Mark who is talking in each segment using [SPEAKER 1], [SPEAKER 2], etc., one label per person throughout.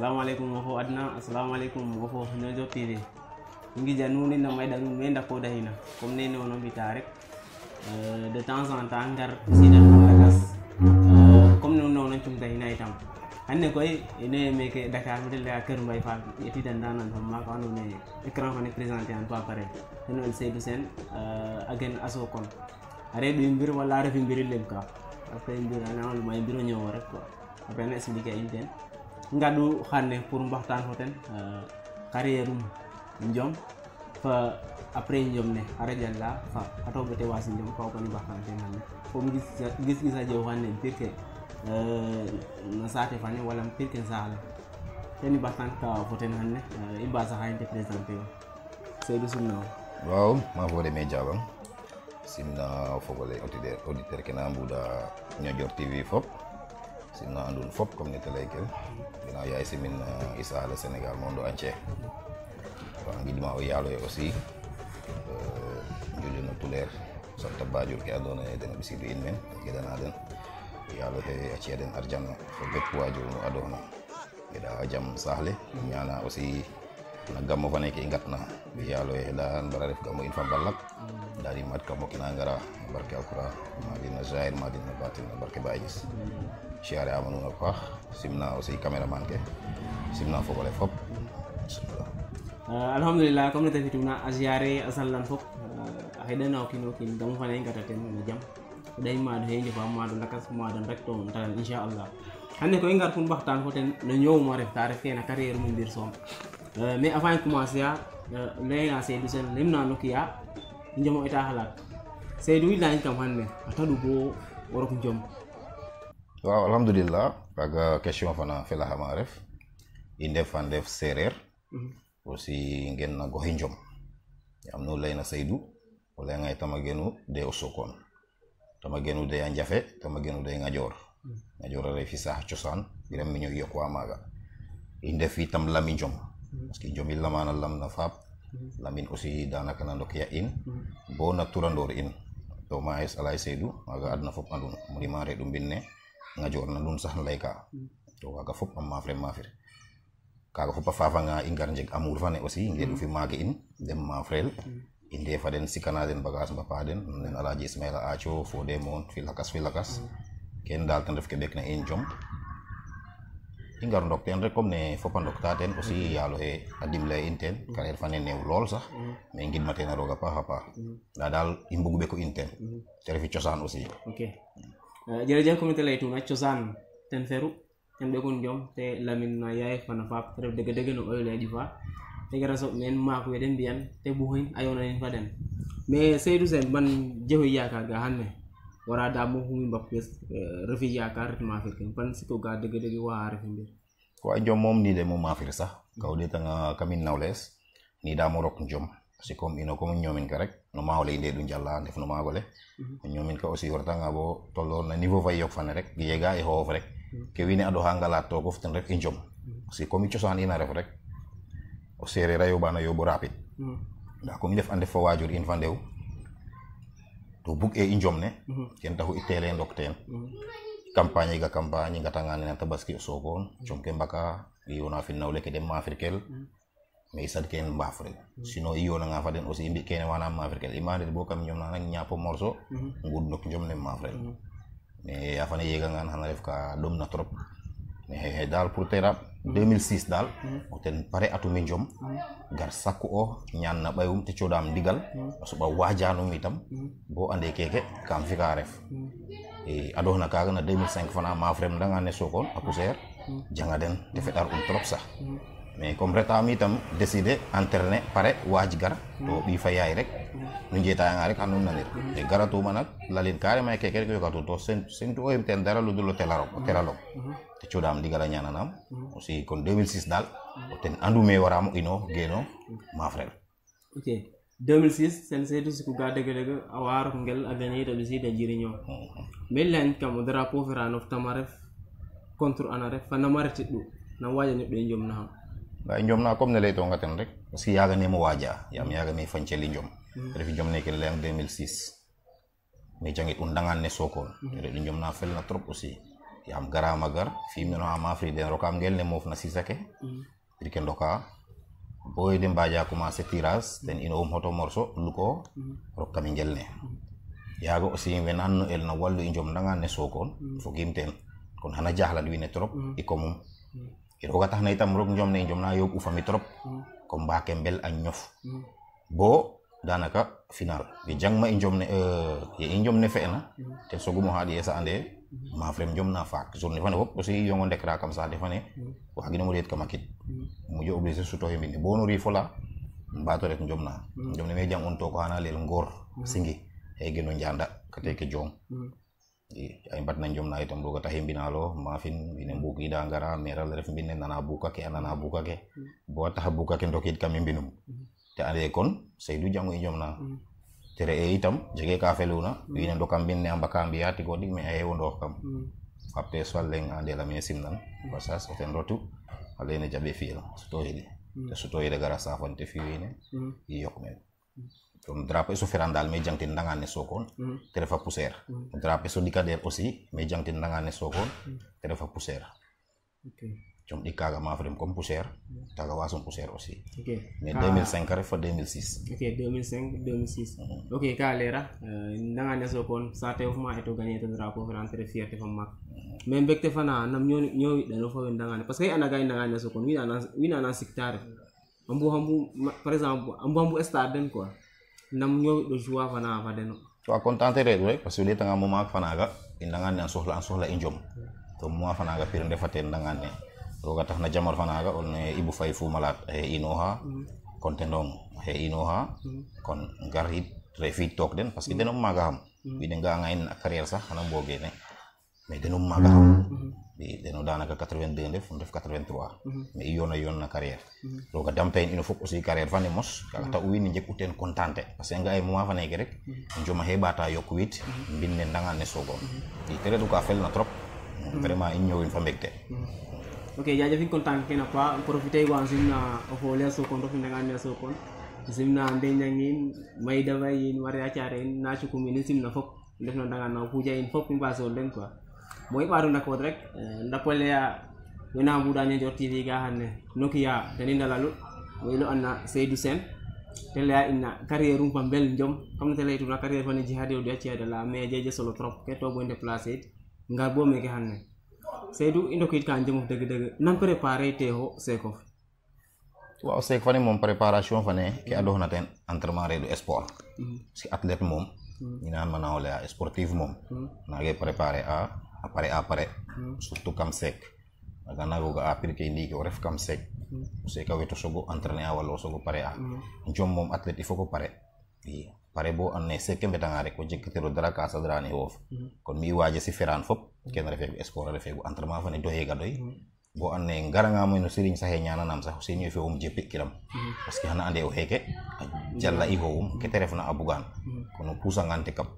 [SPEAKER 1] assalamualeykum wofo adna assalamualeykum wofo nojo tv ngi januni na mai danu me nda koda hina comme ne no bi tarek eh, de temps en temps ngar sida lagas comme eh, no no nan tumta hina itam hanne koy ne me ke dakar mi la keur mbay fa yiti dan danan ma ko anu ne écran fa ne présenter en pas pareil no el seydou sen eh, agen aso kon are do mbir wala refi mbir lem ka après mbir ana wala may mbir ñew rek quoi après na expliquer inten ngadu xane pour mbaxtan fo ten carrière eh, um njom fa après njom ne arajan la fa ato bete wasi njom fa ko ni baxtan ten nan fo gis gis gis a jew xane pirke eh, na saate fane wala pirke saala teni baxtan ka fo ten hanne eh, iba sa xayinte présenté o
[SPEAKER 2] seydou sumna o waaw ma fo demee jaabam simna fogole auditeur auditeur ke na da ñojor tv fop si no andun fop comme ni teleykel ginnaaw yaay simin euh, issa le sénégal monde entier wa ngidma o yaaloye aussi euh, julino tuleer santa bajur ke andoona yee den a ɓisiidu in men geɗana den yaal oxe a ci'a den arjana fo bep waajur no adoona geɗa jam saax le ñaana aussi na gammo fane ke i ngat na yalo ye ya, xeɗaxan mbara ref gammo in fa mbalak nda rimaat kamo kina ngara na barke alqouran madin na zair madin na batin na barke ba agis siare ama nuun a paax simna aussi caméraman ke simna fogole fop
[SPEAKER 1] eh, alhamdulillah comme ne te fituna a siare a salnan fop a xeɗana o kiin o kiin gammo ngata ten no jam xeɗa i maado xe i njofa maado lakas maadon rek to ntaran inchallah xane ko i ngar fun mbaxtaan fo ten no ñoowuma ref ta ref kena carrière mu Eh, mais avant i commencer a eh, leyna seydou sen lemna nokia ya, i jomo eta halat seydou i lañi kam hande a taɗu bo worok jom
[SPEAKER 2] waaw alhamdulillah kaga question fana felahama ref i ndef a ndef sereer aussi mhm. ngen na goxi jom yaam nu leyna seydou o leyanga tama genu de o sokon tama genu de a njafe tama genu de ngajoor ngajoor a rey fi saax cosaan biram miño yok wa maaga i ndef ski jomi lamana lamna fab lamin aussi danaka nando kiya in bo na turandor in to ma es alay seydou maga adna fop dun, muri mare dum binne nga na dun sah layka to aga fop amma fre mafir kaga fop fafa nga ingar jeg amour fane aussi du fi mage in dem ma frel inde fa den sikana den bagas mbapa den nen alaji ismaila acho fo demon filakas filakas ken dal tan def ke na in jom i ngar ndok ten rek comme ne fopa ndok ta ten aussi mm-hmm. ya lo he a dimle in ten mm-hmm. kan er fane neew lol sax mais mm-hmm. ngid maté na roga pa pa paax a paax nda daal i mbugu ɓeku in ten te refi aussi ok
[SPEAKER 1] eh, jere comme tuna ciosan ten feru ten ɓekun jom te lamin na yaay fana fap, ref dege dege no oy le di fa te gara so men ma ko yeden bien te hin ayona yonanin fa den mais seydou sen ban jeho yaaka ga xan da mo humi bakkes eh, refi yakar ma afrique pan siko ga dege dege wa fi mbir
[SPEAKER 2] ko jom mom ni de mom sa sax kaw de tanga kamin nawles ni da mo rok jom si kom ino ko nyomin ka rek no ma hole inde du jalla def no ma gole mhm. nyomin ka aussi warta nga bo tolo na niveau fay yok fan rek gi yega e hof rek mhm. ke wini ado hangala to ko ften rek injom e mhm. si komi chosan ina ref rek o sere rayo bana yo bo rapid da komi def ande fo wajur in fandew to buk e ne ken mhm. tahu itele dokten mhm. kampanye ga kampanye ga tangane mhm. na tabaski sogon chomke mbaka yona fi nawle ke dem afrikel me isad ken mbafre sino iyo na ngafa den aussi imbi ken wana mafirkel imande bo kam na nak nyapo morso ngud nok jomne mafre mais afane yega ngan hanaref ka dom na trop he dal pour terap 2006 dal oten pare atau e joom hmm. gar sakku o na bayum te digal, ndigal soɓa mi tam bo ande keke kam ka ref hmm. e na kaga na 2005 fana ma frem nga ne sokon a poussière hmm. janga den te feɗar um trop sax mais comme reta mi tam décider paré pare gar gara to fa fayay rek jeta nga rek xan nu nanir e ma nak lalin may kéké rek yokatu to sentu oyim ten dara ludul o telarok o telalok te codam ñananam aussi kon 2006 dal ten andume waramo ino geno ma frère ok
[SPEAKER 1] 2006 sen sey du ko gade dege a awar ngel a gañe ita ɓisi da jiriño mais len kam o drapeau feranof tamaref contre anaref fa na du na wajani be na
[SPEAKER 2] ga njom na comme ne lay tonga ten rek parce que yaga ne mo waja yam yaga fanché li njom
[SPEAKER 3] hmm.
[SPEAKER 1] def
[SPEAKER 2] njom ne ke leng 2006 jangit undangan ne sokon re njom na ya, fel na trop aussi yam hmm. gara magar fi mino am afri den rokam gel ne mof na sisake dirken doka boy dem mbaja commencer tirage den ino um hoto morso luko hmm. rokam gel ne yago aussi we no anu, el na wallu njom ndanga ne sokon fo gimten kon hana jahlan wi ne trop ikomum irogata hana itam rok jomne na yob fami trop comme ba kembel ak ñof bo danaka final ma jangma ne euh ye i fe fe'ena te mo hadi esa ande ma frem na fak journée fane hop aussi yongo dekra comme ça defane hmm. waaginomo reet makit mu jo obligé toy min bo no rifola to rek jomna hmm. ne me jang on to ko ana lel ngor hmm. singi e geno njanda te ke jom ay mbat na jom na itam ɗo kata hembinalo mafin ina hmm. mbuki da ngara meral ref mbine nana bukake buka ke, bo wataha hmm. ke ndokit kam mbinum um. hmm. te ande kon seydu jango i jom na tere e itam jege ka feluna wina dokam mbinne amba ka ko tigo ɗig me ayewo ndoox kam kapte swal leng ande la nan ba sa so ten rotu alene jaɓe so to te sutoyide gara fonte fi ne i yok men Donc, drapeau su ferandal me jang tin nangane sokon mm. tere fa hmm. drapeau su dikade aussi me jang tin nangane sokon mm. tere fa poussière okay cum di kaga ma frem comme poussière hmm. taga wasum poussière aussi okay mais 2005 kare fa 2006 okay
[SPEAKER 1] 2005 2006 mm -hmm. okay ka lera uh, eh, nangane sokon sa te of ma eto gagner ton drapeau fa tere fierté fa mak mm. mais bekte fa na nam ñoo ñoo dalo fa ndangane parce que ana gay nangane sokon wi na wi na siktare ambu ambu par exemple ambu ambu stade den quoi namyo do juwa fana fa deno
[SPEAKER 2] to a contente re doy parce que ni tanga mo ma fana ga indangan nan sohla an sohla injom to mo fana ga pirnde faten ndangan ne eh. to ga taxna jamar fana ga on eh, ibu fay fu malat e inoha hmm. konten dong e inoha hmm. kon garit refi tok den parce que hmm. denom maga ham wi de nga ngain carrière sax xana boge ne mais denom maga dañoo daanaka 82 def mu def 83 mais i yoona yoon na carrière roga dampen ino fop aussi carrière fane mos kaga mhm. mhm. ta wiin njeg u teen contente parce que nga ay moment fa neeke rek njoma xe ɓaata yok wit mbin mhm. ne ndangan ne soogom i te retu ka felna trop vraiment i ñoowin fa mbegte
[SPEAKER 1] ok jajafin content kene a paax profiter wa simna o xoole sokon rof ndangan ne sokon simna mbeñangin mayda bayin maria care in na cukumin in simna fop ndef no ndangan na o puja in fop i mbasol den quoi bo i ɓaadu nakoo rek wena wona dañe jor tv ga hanne nokia teni dalalu bo lo anna seydou sen, te la inna carrière um fa bel jom comme te leytuna carrière fane jihad yow de ci ada la mais solo trop ke to bo déplacé it ngar bo ga hanne seydou i ndokit ka njemof deug deug nan préparé te ho sekof
[SPEAKER 2] o seek fane mom préparation fane ke na ten entraînement reedu sport parce mhm. que athlète mom ñinaan mhm. manao leya sportive mom, mhm. nage préparé a apare apare hmm. surtout kam sec agana goga apir ke indi ke ref kam sec hmm. sec ka weto sogo entraîné awal lo sogo pare a ah. hmm. jom mom athlète il faut ko pare iya. pare bo anne sec metanga tangare ko jekkitiro dara ka sadrani hof kon mi waje si feran fop ken refe ko sport refe ko entraînement fane doye ga doy bo nga ngarangamo no siriñ sahe ñananam sax seni fi um jeppi kiram parce que hana ande o heke jalla i howum ke refna abugan kon kono ngante kap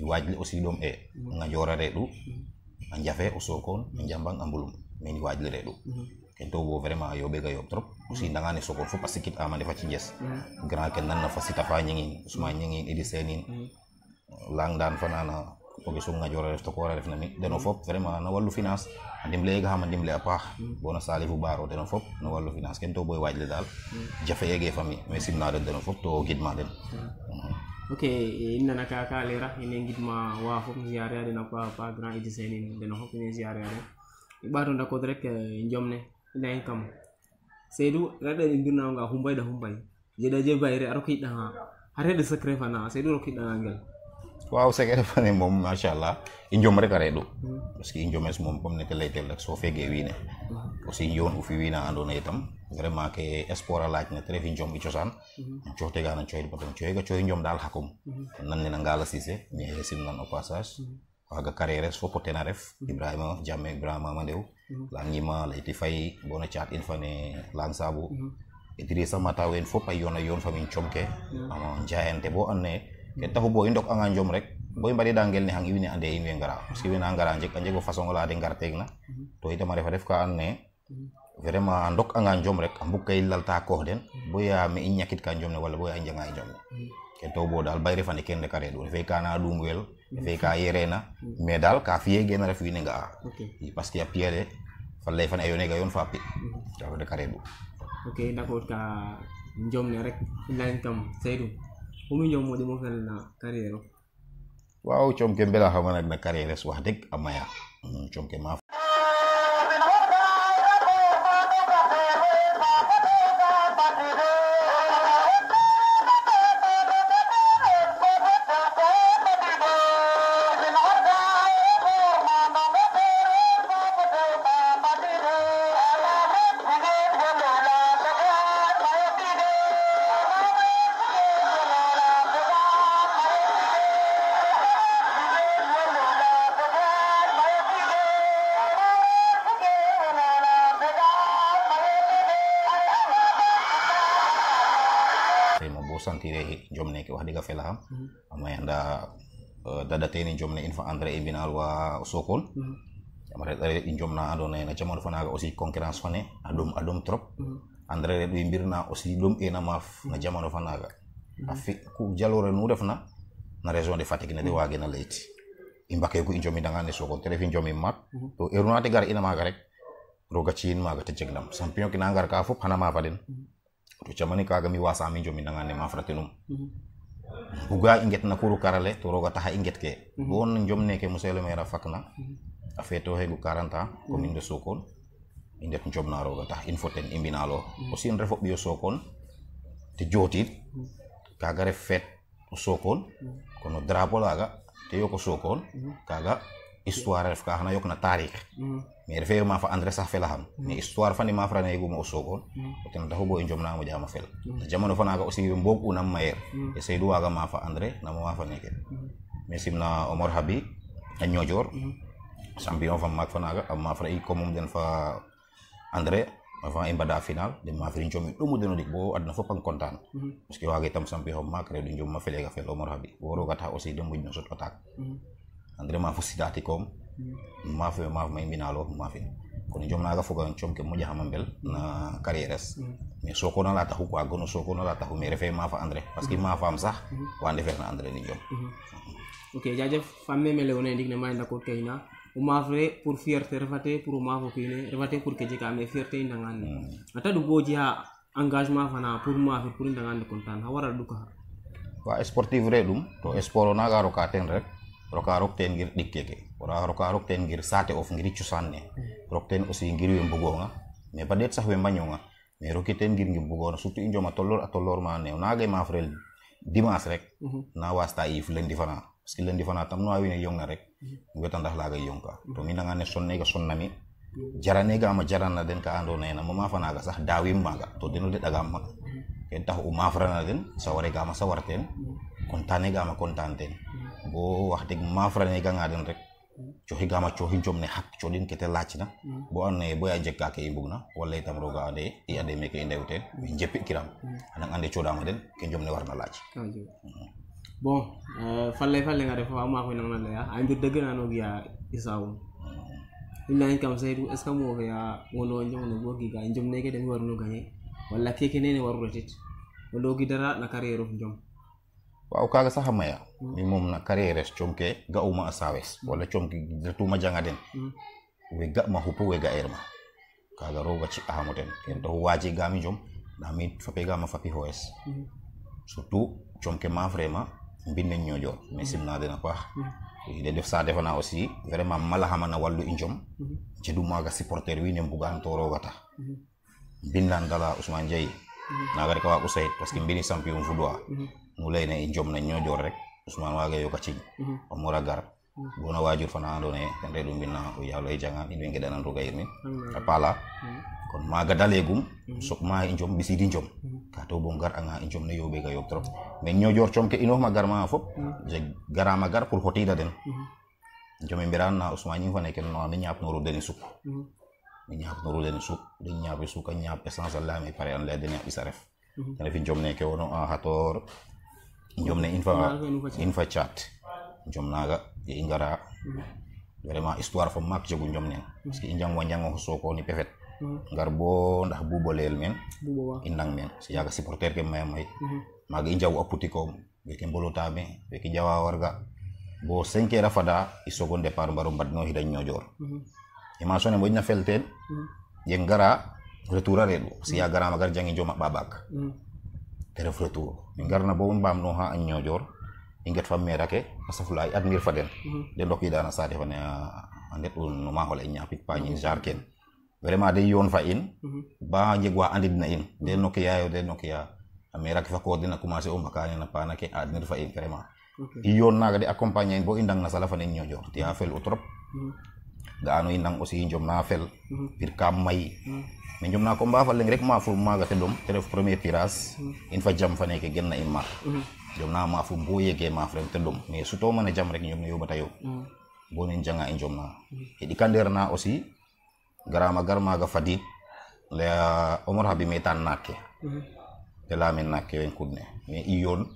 [SPEAKER 2] i wajle aussi e ngayorare ɗu an jafe o sokon en jambang an bulum min wajlire ɗum mhm. ken to bo vraiment a yoɓe ga yoɓ trop aussi mhm. dagane sokon fo par ce que kit amane faci jes mhm. grand ken nanna fa sita fa ñingin usma ñingin idi senin langdan fanana oge sunga jora ref tokora ref nami deno fop vraiment no wallu finance a ndimle ga xama ndimle a paax bona salifu baro deno fop no wallu finance ken to boy wajle dal jafe yege famille mais simna den deno fop to gidma den
[SPEAKER 1] ok ina nana ka ka lera inen gidma wa fof ziare ade nako pa grand idi senin den hof inen ziare ade ibato kodrek ko rek jomne ina en kam sedu rada din dirna nga humbay da humbay je da je bayre aro kidda ha hare de secret fana sedu ro kidda ngel
[SPEAKER 2] waaw secret fana mom masha Allah injom rek are do parce hmm. que injom es mom comme ne ke lay tel so fege wiine si injom u fi ando andona itam vraiment ke espora laajne terefi jom i mhm. te gana cohtegano coyde baten ga coyi jom dal hakum
[SPEAKER 3] mhm. nannena
[SPEAKER 2] ngala sise mi sim nan au passage waga mhm. carrière fo potena ref ibrahima jamme ibrahima mandew langima ti fay bona chat in fane lang sabu idrissa mata wen fo pay yona yon famin ke ama jaente bo ane. ke taxu bo indok anga jom rek boy mbari dangel ni hangi wini ande inwe ngara parce que wina ngara anjek anjek façon la de na to ita ma fa def ka vraiment dok anga njom rek ambu kay ta ko den boya mi nyakit ka njom ne wala boya njanga njom ke to bo dal bayre fane ken de kare do fe du ngel fe ka yerena mais dal ka fiye gen ref wi nga parce que ya pierre fa lay fane ayone ga yon fa pi to de kare do
[SPEAKER 1] ok d'accord ka njom ne rek lan tam seydou bu mi jom di mo fel na carrière
[SPEAKER 2] waaw chom ke mbela xamana nak na carrière wax deg amaya hmm, chom ke ma wa hadiga fil ham hmm. amma yanda eh, dada teni jomna infa andre e binal wa sokol hmm. amma re re jomna ando na jamo fa na aussi concurrence fane adum adum trop hmm. andre re do mbirna aussi dum e na maf na jamo fa ga afi ku jalore nu def na na region de fatigue na de wage e na leti imbake ku jomi da ngane sokol tele fi jomi mat to e runa te gar ina ma ga rek roga chin ma ga te jeglam champion ki na ngar ka fop hana ma fa to chamani ka ga mi wasa mi jomi da ma fratinum uga inget na kuru karale to roga taha inget ke mhm. bon jomne ke musele mera fakna mhm. afeto gu karanta ko minde sokon inde njom na roga taha info ten imbinalo mhm. o sin refo bio sokon te joti kaga refet o sokon kono drapo laga te yoko sokon kaga histoire ref ka hana yokna tarikh mi mm. refe ma fa andre sax felaham xam mi histoire fani ma frana yego ma usogon o mm. tan taxu bo injom mm. na mo jama fel jamono fana ga aussi mbok una mayer e seydu waga ma fa andre na ma fa neke mi simna omar habi a ñojor champion fa mak fana ga am ma fra i komum den fa andre avant bada final de ma fri injom do mo deno dik bo adna fop ang kontan parce aga waga tam champion mak redu injom ma fele ga fel omar habi woro ga ta aussi de mo sot andre ma fa sidati kom mafe ya, mafe mai minalo mafe ya. kono jom naga foga chom ke moja hamambel na carrières mais hmm. soko na la taxu quoi gono soko na la taxu mais refé mafa andré parce hmm. mafa am sax hmm. wa ndefé na Andre ni jom
[SPEAKER 1] ok jaja famme mele wona ndig ne may ndako kayna o mafre pour fierté refate pour o mafo kine refate pour ke jeka mais fierté ata du boji ha engagement fana pour mafe pour ndangande kontan ha wara duka
[SPEAKER 2] wa sportif redum to sport na garo ka rek roka ten ngir dikkeke wora roka ten ngir sate of ngiri hmm. rok ten usi ngiri bugo nga me sa sah wem nga me ten ngir ngir na sutu injo ma tolor a tolor ma ne ona ge ma frel dimanche rek hmm. na ta if lendi fana ski len lendi fana tam no yong na rek hmm. ngota ndax la ga ka to mi nga ne ne ga sonnami jarane ga ma jarana den ka ando ne na ma ma fana ga dawim maga to denu de daga ma ken tax o ma frana den ware ga ma sawarten kontane ga ma kontanten bo wax deg ma frane ga nga rek coxi gama coxi jomne hak din kete lacna bo ne bo ya jekka ke i mbugna walla itam roga ade i ade me ke ndew teen mi jepi kiram anan ande dama den ke jomne warna laac
[SPEAKER 1] bon faley fa lenga refo a maak we nang na deug na no ya isawu i leyan kam seydou est ce que ya wono jamano bo gi giga jom neke den warno gagner walla keke nene waru wala gi dara na carrière of jom
[SPEAKER 2] Wau kaga saha a maya hmm. mi mom na carriére comke ga'uma a sawes hmm. walla ma janga jangaden hmm. we ma hupu we ga erma kaga roga ci'ahamo ten ken taxu waaje gami jom mi fape ma fapi hoes surtout chomke ma vraiment mbin men ñoƴor mais simna den a paax de def sa defana aussi vraiment malaxama na wallu i jom jedu maga supporter wiin we mbugan to roga ta bin nan dala ousmane diaye naga rek a waag o parce que mbini fudoa mulai na injom na nañ ñoo jor rek usman waga yo kacin o hmm. mura gar hmm. na wajur fana do ne re redu minna o yalla e janga in wenge danan roga irmi apala kon maga dalegum sok ma injom bisidi injom ka to bongar anga injom ne yobe ga yob trop me ñoo jor chom ke ino ma gar ma fop oh. hmm. je ma gar pour da den injom e miran na usman ñi fane ken no nah, ni ñap no deni suk ni ñap no deni suk de ñap suk ñap essence allah mi pare an la deni isaref tan fi injom ne ke wono a ah, hator ne info, info chat naga, ye ingara vraiment mm-hmm. histoire fo mak jogu ne mm-hmm. parce que injang wanyang ho so ko ni pefet mm-hmm. ngar bo ndax bubo leel men indang men si yaga supporter ke may may mag injaw aputi ko be ke mbolota be be ke jawa warga bo 5 rafada fada isogo départ mbaro mbadno hida nyojor, ima sone mo na felten ye ngara retourare do si yaga gara magar jangi joma babak te ref retour i ngarna bo mbaam no ha a ñoƴoor i nget fa maire ake a fa den de ndokida na saate fane a ah, ndet u no ma i ñaapik pa ñi jarken vraiment de yon fa in mhm. ba ñeg wa andid na in de nokiya yo de nokiya a maire ake fa ko dina commencer o mbakane na paana ke admir fa in vraiment i naga de accompagner bo indang na sala fane ñoƴoor ti a fel u da anu indang aussi njom na fel mhm. pir kam may mhm mais ñom na ko mba fal rek ma fu maga te dom te def premier tirage hmm. in fa jam fa nek genn imma
[SPEAKER 3] ñom
[SPEAKER 2] hmm. na ma fu bo yegge ma fa te dom mais su to meuna jam rek ñom ne bata yow hmm. bo nen janga in jom na e di kander na aussi grama gar maga fadi le omar habi metan nakke de la min nakke wen kudne mais iyon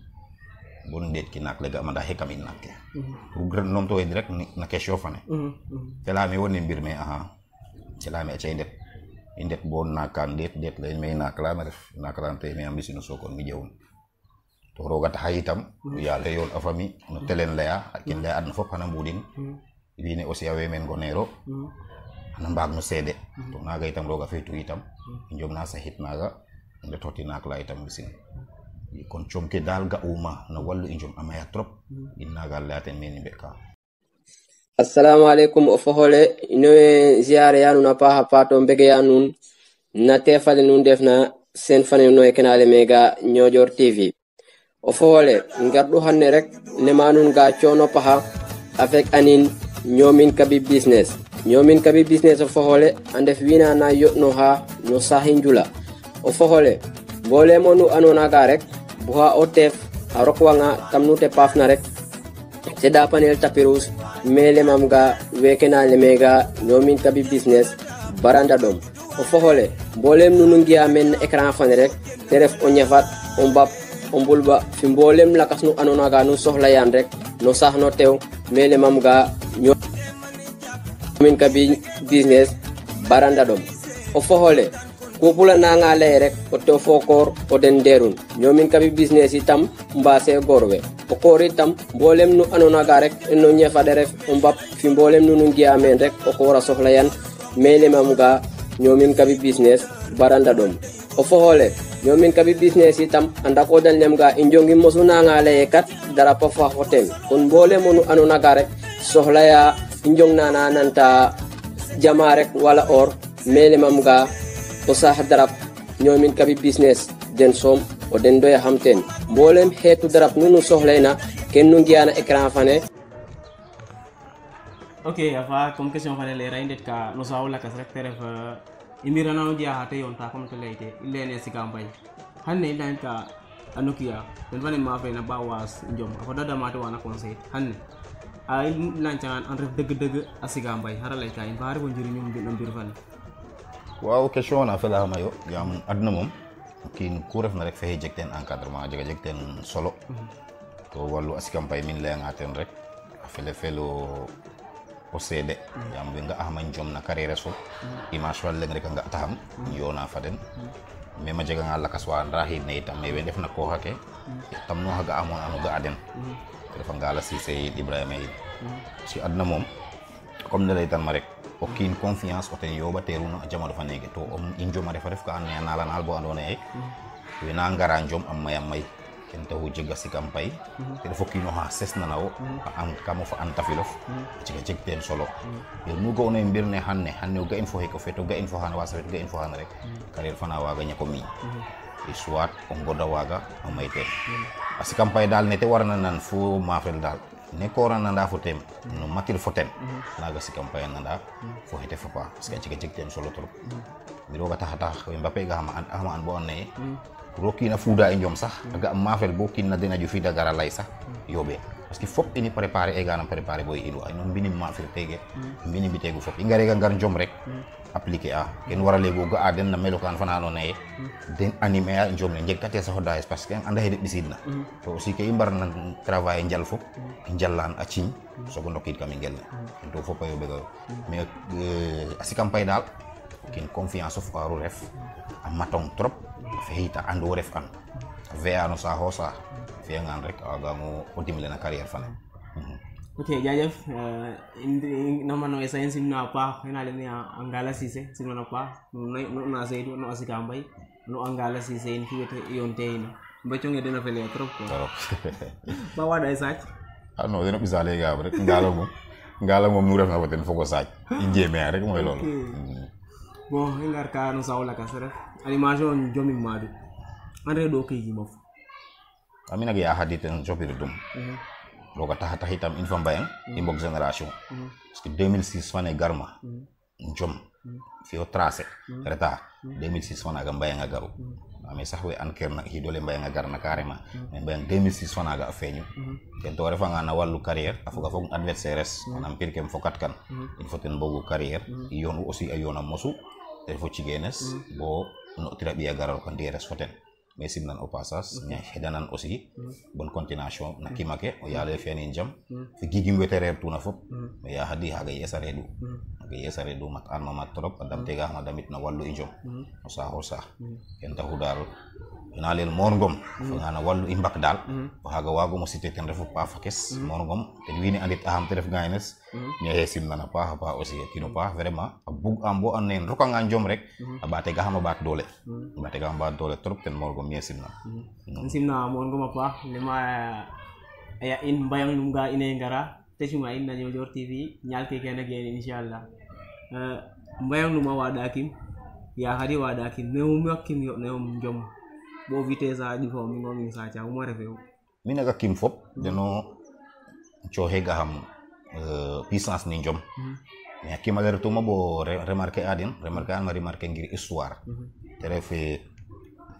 [SPEAKER 2] bon det ki nak lega manda hekam in nakke pour gran nom to direct na question fane te la mi woni bir me aha te la mi a cey indet bon nakan det det le me nakala na def nakalan te me ambisi no sokon mi jewon to roga ta hayitam hmm. ya le yon afami no telen leya hmm. akin le adna fop hana budin wini hmm. osi awe men gonero hana mbag no sede to naga itam roga fetu itam jom na sahit naga nde toti nakala itam bisin kon comke dal ga uma no wallu injum amaya trop innaga laten men be ka
[SPEAKER 4] assalamu aleykum o fohole nowe ziyare yanun a paxa pato mbege nun na tefale nun ndefna sen fane noye kenale mega ñoƴor tv o fohole ngarɗu hanne rek nema nun ga coono paxa avec anin ñomin kabi kabi business o fohole a ndef wina na yoɗnoxa no saxi njula o fohole mbolemo nu andona ga rek buxa o teef a rokwanga kam nu te paafna rek seda panel tapirus mele mamga wekenale mega nyomin kabi business baranda dom o fohole bolem nunu ngiya men écran fane rek ombap ombulba o ñefat o mbap o mbulba lakas nu nu no no mele mamga kabi business baranda dom o fohole kupula nanga lay rek o fokor o den derun ñomin kabi business itam mbase gorwe okori tam itam nu anona ga rek no de ref o mbap fi mboolem nu anu nu ngi'a rek oko wara soxla yan mele mam ga ñoomin kabi business baranda dom o foxole ñoomin kabi business itam anda ko dal nem ga injongi mosuna nga le kat dara pa fa hotel kon nu anona ga rek soxla ya injong nana nanta jama rek wala or mele mam ga o darap ñoomin kabi business den som o doya hamten mbolem hetu darap nunu ken nu ngiana écran fane
[SPEAKER 1] ok afa comme question fane lera indet ka no wala ka rek Imira imirana dia hate yon ta comme to leyte ilene si gambay hanne dan ka anukia den fane ma fe na ba was njom afa dada ma to wana conseil hanne ay lancangan an ref deug deug asiga mbay hara lay kay mbar ko njiri ñum bi nam bir fane
[SPEAKER 2] waaw question na fa la mayo yam adna mom kin kuref na rek fexe angka teen mhm. encadrement a jega solo to walu askam pay min yang ten rek a fele felo o yang yaam we nga'axama njom na carrières fop mhm. image fa leng rek Yona nga'taxam yoona fa den ma a jeganga lakas wa raxiid ne itam me we ndefna kooxa ke mhm. tam no haga amon anu ga aden refa nga la Cissé si adna mom comme ne laytan ma rek hokkin confiance oten yoɓateruna fa nege to on in jomare fa ref ka lan albo andone e we na ngara njom am may may ken taxu jega sikam pay te fo kino ha ses na a am kamo fa an tafilof ci ga jeg ten solo yer nu ga'onaye mbir ne xan ne ne ga info he ko feto ga info han wasa ga rek carrière fana waaga ñako miñ soit o ngoda waaga o may teen parce kam pay dal ne te warna nan fu mafel dal nekora nanda fo tem mm-hmm. no matir fo tem mm-hmm. naga sikampaya nanda fo hete fo quoi parce que a cika jeg ten solo trop mi roga taxa tax we mbape ga xama an bo and naye pour o i njom sax mm-hmm. a ga mafel bo kiin na den a jofid a gara lay sax yooɓe parce que fop ini préparé e ganam préparé bo i inwa ino mbinim mafir tege mbini mbitegu fop i ngarega ngar njom rek appliquer a ken wara lego ga den na melokaan fana ando ne den animé a joom le jeg kate saxo dayes parce que anda xede mbisidna to aussi ke i na travailler njal fop njalan a ciñ sogo nokit kam ngel do fop ayo bega ɓegayo mais a sikam pay dal ken confiance of waaru ref am matong trop feita ando ref an a veya no saaxo fi fiyangan rek a wagango o na carrière fane
[SPEAKER 1] ok jaajëf nama ya, ya. eh, no esayen simna paax xena lene a angala sise simnana paax nona seydu no no, mbay no a ngala sise in fiwete yonte ina mbeconge dena fele trop quoi ba wada e sac
[SPEAKER 2] a non dena ɓisale gaam rek ngala mo ngala mura nu refna fo ten fogo sac i njemea rek mooy loolu
[SPEAKER 1] bon i ngar ka no sawo lakas ref madu. jomim maadu an reɗo keygiimof
[SPEAKER 2] amina ge a xadi ten copiri dum loko taxata itam in fa mbayan hmm. i mbog génération hmm. parce que 2006 fane garma hmm. njom fiyo tracé reta 2006 fanaga yang garu ame ah, sax we an kerna hidole mbayanga garna carrément mais mbayang 2006 fana a feñu ken to refanga na walu carrière a foga fog adversaire es manam pir kem fokat kan il faut bogu carrière yonu aussi a yona mosu cigenes bo no tira biya garal ko kan foten mais simnan au passage ne heɗanan aussi mm. bonne continuation mm. mm. na kimake o yaalo e fenin jam so giguim weterer tuna fop mi yahadi haga yesare ɗu haga yesare ɗu mat an mamat trop a damtegahama damit no wallu i o saho sah ken tahu dal ina lel morgom hmm. fogana walu imbak dal o hmm. haga mo sitte ten refu pa kes hmm. morgom ten wini andit aham te ref gaynes ñe he simnana pa paax aussi kino pa vraiment a bug am bo anen ruka nga njom rek ga ɓaate bat dole abate ga bat dole trop ten morgom ñe simna
[SPEAKER 1] simna morgom pa le ma eh, ya in bayang num ga ine ngara te in na jor tv nyal ke kena gen inshallah eh, bayang numa wadakim ya hari wadakim neum yakim yo neum jom bo sa di fo mi ngomi sa ca umare few
[SPEAKER 2] mi naka kim fop deno cohe ga ham euh puissance ni jom mais mhm. ma lere tuma bo remarquer adin remarquer an ma remarqué ngir histoire tere refé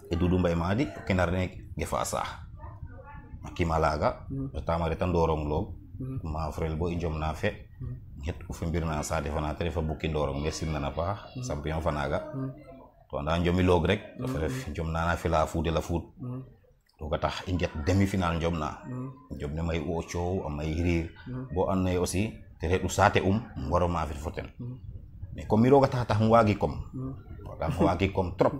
[SPEAKER 2] e dudu mbay kenar ne fa sa ma laga ta ma retan dorong lo mhm. ma frel bo injom na fe het u fe na sa defana tere refa bukki dorong merci nana pa mhm. sampion fanaga to anda jomi log rek mm-hmm. dafa def jom nana fi la de la fuut
[SPEAKER 3] do mm-hmm.
[SPEAKER 2] ga tax demi final jom na mm-hmm. jom ne may o ciow am may rir bo an nay aussi te redu te um ngoro ma fi foten mais comme mi roga tax tax wagi kom wagam wagi kom trop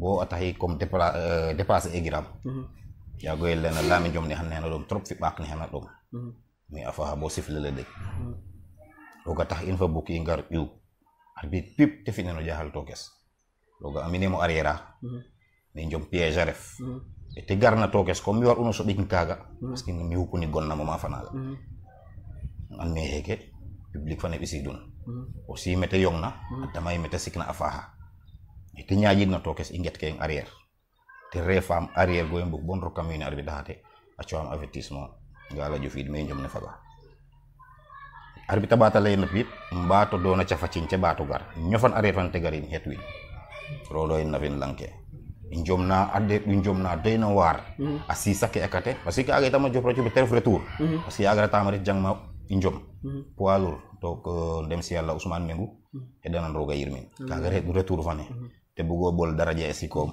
[SPEAKER 2] bo atahi kom euh, dépasser ya yago yelle na lami jom ne hanena dom trop fi bak ne hana dom mais afa bo sifle le dek roga tax in fa bukki ngar yu pip te fi no jahal to loga amini mo arera min mm-hmm. jom piège ref mm-hmm. e tiggarna to kes comme mi uno so ɗin kaga parce que mi gonna mo ma fanala
[SPEAKER 3] mm-hmm.
[SPEAKER 2] an me heke public fane ɓisi ɗum aussi mete yongna addamay mete sikna afaha. faha e te ñaƴinna to kes inget ke en arrière te refam arrière goye mbug bon ro wine arbi dahate a coam avertissement ngala fi mai jom ne faga arbita ɓata leyna piit mbato fa cin cha ɓato gar ñofan arrière fan te garin roloy nafin lanke i adde ɗum jomna doyna war mhm. a sisake e kate par ce que aga tama jopracuɓe teref retour par mhm. ce que agaratama ret jangma i jom poids lour donc ndem si yallah ousmane mengu heɗanan mhm. roga yirmin kaga retour fane te bugo ɓol daradia e sikkom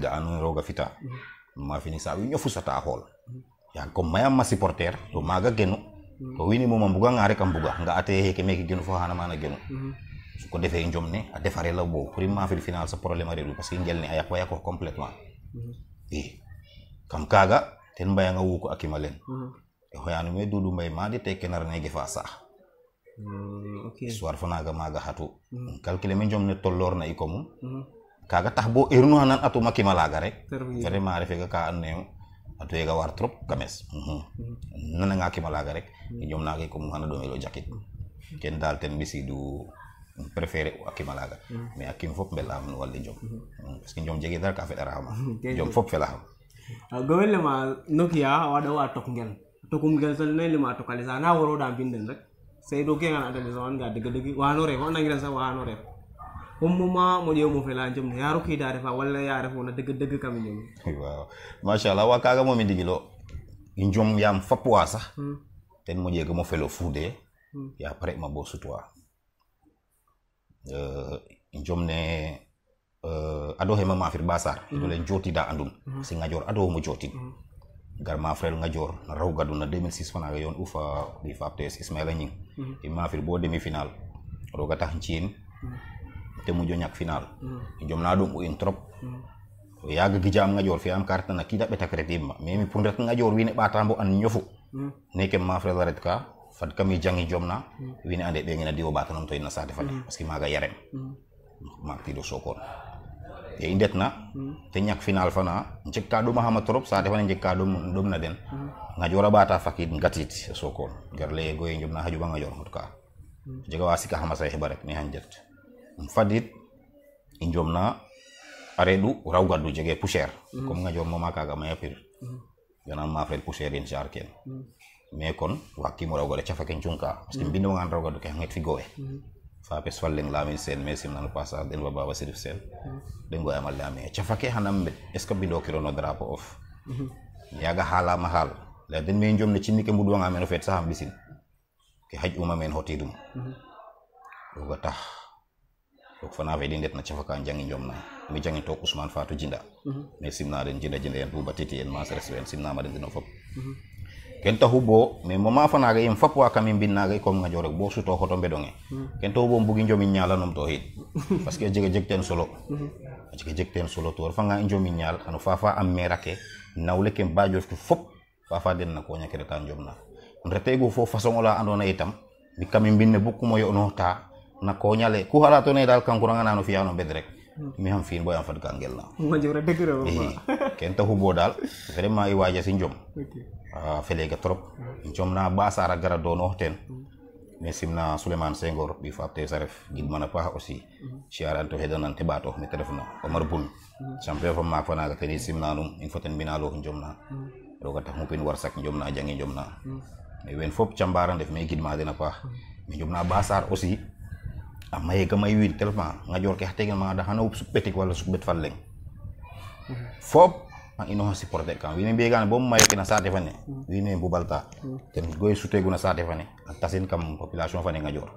[SPEAKER 2] ga anun roga fita ma fini sa wi ñofu sata hool yaag comme mayamma supporter to maga genu to wini moma mbuga nga rek a mbuga nga ate heke meke genu fo hanamana genu su ko defee jomne, a defare la boobu pour ma fil final sa lima réeru parce que njel ne a yaq wa yaqoox complètement mhm. eh kam kaaga ten mbayanga wuko mhm. e a kima len e xoyanume dudu mbay ma de te ke nar nege fa saax histoire fana ga maga hatu, mhm. calculer me njom ne tolor na kaga tax bo irnu hanan atu kima laga rek vraiment ga ka and atu yega war trop kames nana nga kima laga rek na ga i comum xana domelo jakit ken dal ten du préféré o me laaga mais hakkim fof mbelɗama no walli joom par ce que jom jegui dara ka fop joom ya, felama
[SPEAKER 1] gowelle ma nokia do wa ngel tokungel tan nayle ma tokale sa na da binden rek sey do kengan ga deug deug wa no re on ngel sa wano ref hommuma mo ƴew mo fela jom ya da refa wala ya ref wona deug deug kam jom
[SPEAKER 2] sha Allah wa kaga momi digilo jom yam wa sah ten mo ƴeega mo felo fuude ya après ma bo sutwa Eh, jomne eh, ado he mama afir basar hmm. idole da andum hmm. si ngajor ado mo jotid hmm. gar ma frère ngajor na raw gadu na 2006 fana yon ufa di faptes ismaila nying e ma bo demi final roga tax cin te mu jonyak final jom na dum in trop gija ya, gijam ngajor fi am karta na kida beta kretim memi pun ret ngajor ne batambo an nyofu neke ma frère ret ka fad kami jangi jomna hmm. wini ande be ngina diwo batanam to inna sade fadde hmm. parce que maga yaren
[SPEAKER 3] hmm.
[SPEAKER 2] ti do sokon e ya, indetna te ñak final fana jekka do mahama trop sade fana jekka do dum na den jora bata fakid ngatit ya, sokon garle goye jomna haju nga jor hotka jega wasi ka hamasa heba barek ni hanjet fadit injomna aredu gaddu jege pusher, comme ngajor moma kaga mayapir yana ma fel poussière in jarken mais kon wakkimo rawgole cafake cunka par a que mm. mbindemo an rawga duke hanget figo e mm. fape swallen laamin sen mais simnan passage en wa baba sirif sen ɓe goyama laami e cafake hanan ɓe est ce que mbindokirano drapeau of yaga haalama haal la den min jomne cinnike mbuɗuwaga men o feet sahan ɓisin ke haj uma men hoti ɗum ɗoga mm-hmm. tax donc fana fe ɗi ndetna cafaka jangi jomna mi jangi to ousmane fatou jinda mm-hmm. mais simnaɗen jinda jinda en touba titi en masres en simnama ɗen ɗino fop mm-hmm. kenta hubo mais moment fana ga yim fop wa kamin bin naga ko nga jore bo suto bedonge. be donge kenta hubo mbugi njomi nyaala nom to hit parce que jege ten solo mhm. jege ten solo to fanga njomi nyal anu fa fafa am merake nawle ba jor ko fop fafa den na ko nya kere tan jomna rete go fo façon ola andona itam mi bin ne bukku mo yo no ta na ko nyale ku hala to ne dal kan nanu fi yano bedrek mhm. mi ham fin boy am fat kangel la
[SPEAKER 1] mo jore deug rew eh,
[SPEAKER 2] kenta hubo dal vraiment i waja si Ah, feleega trop comna ba sara gara dono ten mais simna souleymane sengor ɓi fapte saref mëna paax aussi oh, siaran to hedanan teɓatox oh, me te refna oh, omar bun champion fa nah, na ka ni simna num in foten na
[SPEAKER 3] do
[SPEAKER 2] ga tax warsak jomna jangi jomna mais wen fop chambaran def me gidma den pa paax mi jomna ba sar aussi am ah, maye ga may win tellement jor ke xa ma da xana wup suɓɓetik wala bet leng fop man ino hosi porte kan wini mbiye kan, bom mayo kina sate fane wini bu balta ten goy sute guna sate fane atasin kam population fane ngajor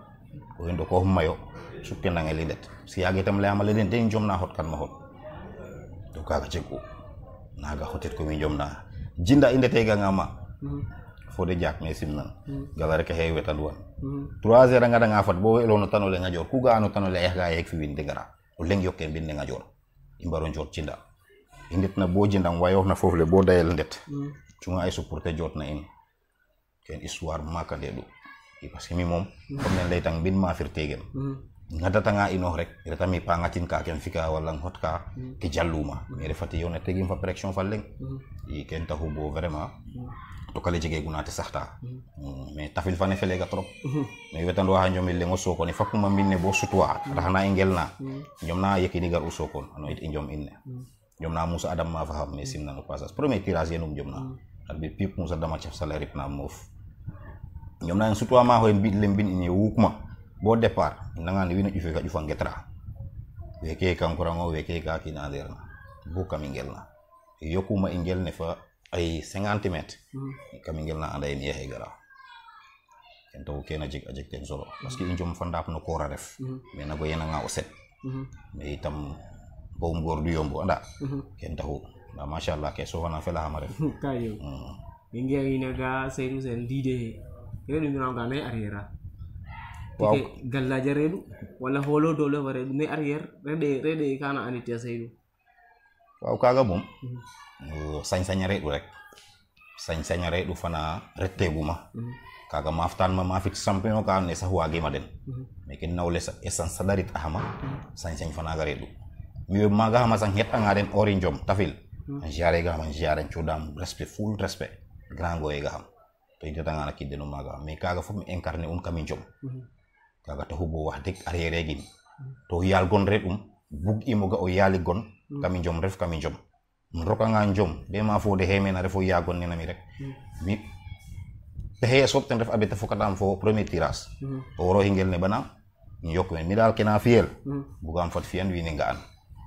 [SPEAKER 2] ko hindo ko mayo sukke na ngeli det si yage tam le amale den den jomna hot kan ma hot to kaga cegu naga hotet ko mi jomna jinda inde tega ngama fode jak me simnan gala rek heewe tan wan 3 heures nga nga fat bo elono tanole ngajor ku ga ano tanole eh ga yek fi gara o leng ngajor jor cinda Indit na bo jindang wayo na fof le bo dayel ndet hmm. cunga ay supporté jot na en ken histoire maka de du parce que mi mom comme hmm. lay tang bin ma fir tegen
[SPEAKER 3] hmm.
[SPEAKER 2] data nga ino rek reta mi pa nga tin ka ken fika wala hot ka ke jalluma mi refati yone tegim fa protection fa leng i ken tahu bo vraiment to kale guna te sahta mais tafil fa ne fele ga trop mais wetan do ha nyomi le ngoso ni fakuma minne bo sutwa rahana engel na na yekini gar usokon kon no it njom inne jomna musa adam ma faham mi ya, simna no passage premier tirage yenum jomna bi pip musa dama chef salaire ibn mof jomna en sutwa ma ho en bid lembin ni wukma bo départ nga ni wino jufe ka jufa ngetra weke kankurango weke ka na der bu kamingel na yokuma ingel ne fa ay 50 mètres kamingel na anda ni yehe gara en ke na jik ajik ten solo parce que injom fandap ko ra def mais nago yena nga o set mais hmm. itam bom gordu yombo mhm. anda ken tahu na masha Allah ke so wana fela hamare
[SPEAKER 1] kayo hmm. ingi ina ga seru sen dide ina ni na ga nay arriera galla jaredu wala holo dole ware dum nay rede rede kana anita seru
[SPEAKER 2] waaw kaga mom mhm. oh, sañ-sañare du rek sañ-sañare du fana buma mhm. kaga maftan ma mafit sampeño ka ne sa huwagema den mais ken nawle essence sadarit ahama sañ-sañ fana gare du miyo maga hama san heɓa orin jom tafil an jare ga man jare en chodam respect full respect grand e ga ham ya, to inte tanga na kidde no maga me kaga fu mi incarner un kamin jom kaga to hubo wax deg arrière gin to yal gon re dum bug imo ga o oh, yali gon hmm. kamin jom ref kamin jom roka nga jom be ma fo de na refo ni na hmm. mi rek mi he sop ten ref abeta fokatam fo premier tirage hmm. o ro hingel ne bana ni yok men mi dal kena fiel am fat fiyan wi ni nga an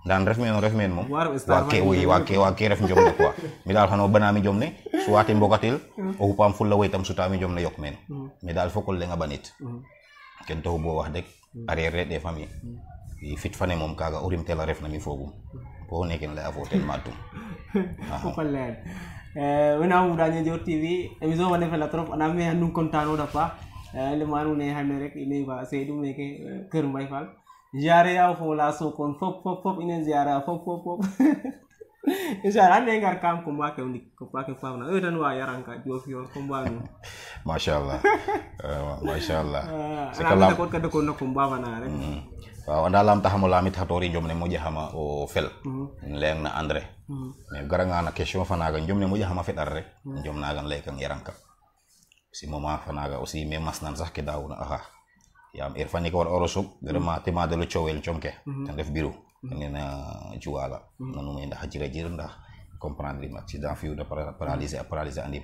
[SPEAKER 2] dan ref men ref men mom wake wi wake wake ref jomne quoi mi dal xano banami jomne suwati mbokatil o pam fulla way tam sutami jomne yok men mi dal fokol le nga banit ken to bo wax dek arrière des familles yi fit fane mom kaga urim tela ref na mi fogum bo neken la avo tel matum
[SPEAKER 1] fokol le euh eh, wona mu dañe jor tv émission ma defela trop ana me hanum contano da pa eh, le manu ne hanne rek ne ba sey dum neke keur eh, mbay fal jariya fula sukun fop fop fop inen ziara fop fop fop inshallah ne ngar kam ko mbake ndi ko mbake na e tan wa yaranka jofi on ko Allah,
[SPEAKER 2] mashallah mashallah kala ko
[SPEAKER 1] ka ko na mbawana
[SPEAKER 2] rek hmm. waaw nda lam tahmu lamit hatori jomne moƴa hama o fel hmm. leng na andre hmm. gara nga na question fanaga jomne moƴa hama feɗar rek jom ga ley kan ka si o fanaga me mas nan sax ke na aha yam ni ko war orosuk gara hmm. ma tema de lo chowel chonke tan hmm. def biru ini wala nanu may ndax jira jira ndax comprendre ma ci dan fiou da paralyser paralyser andi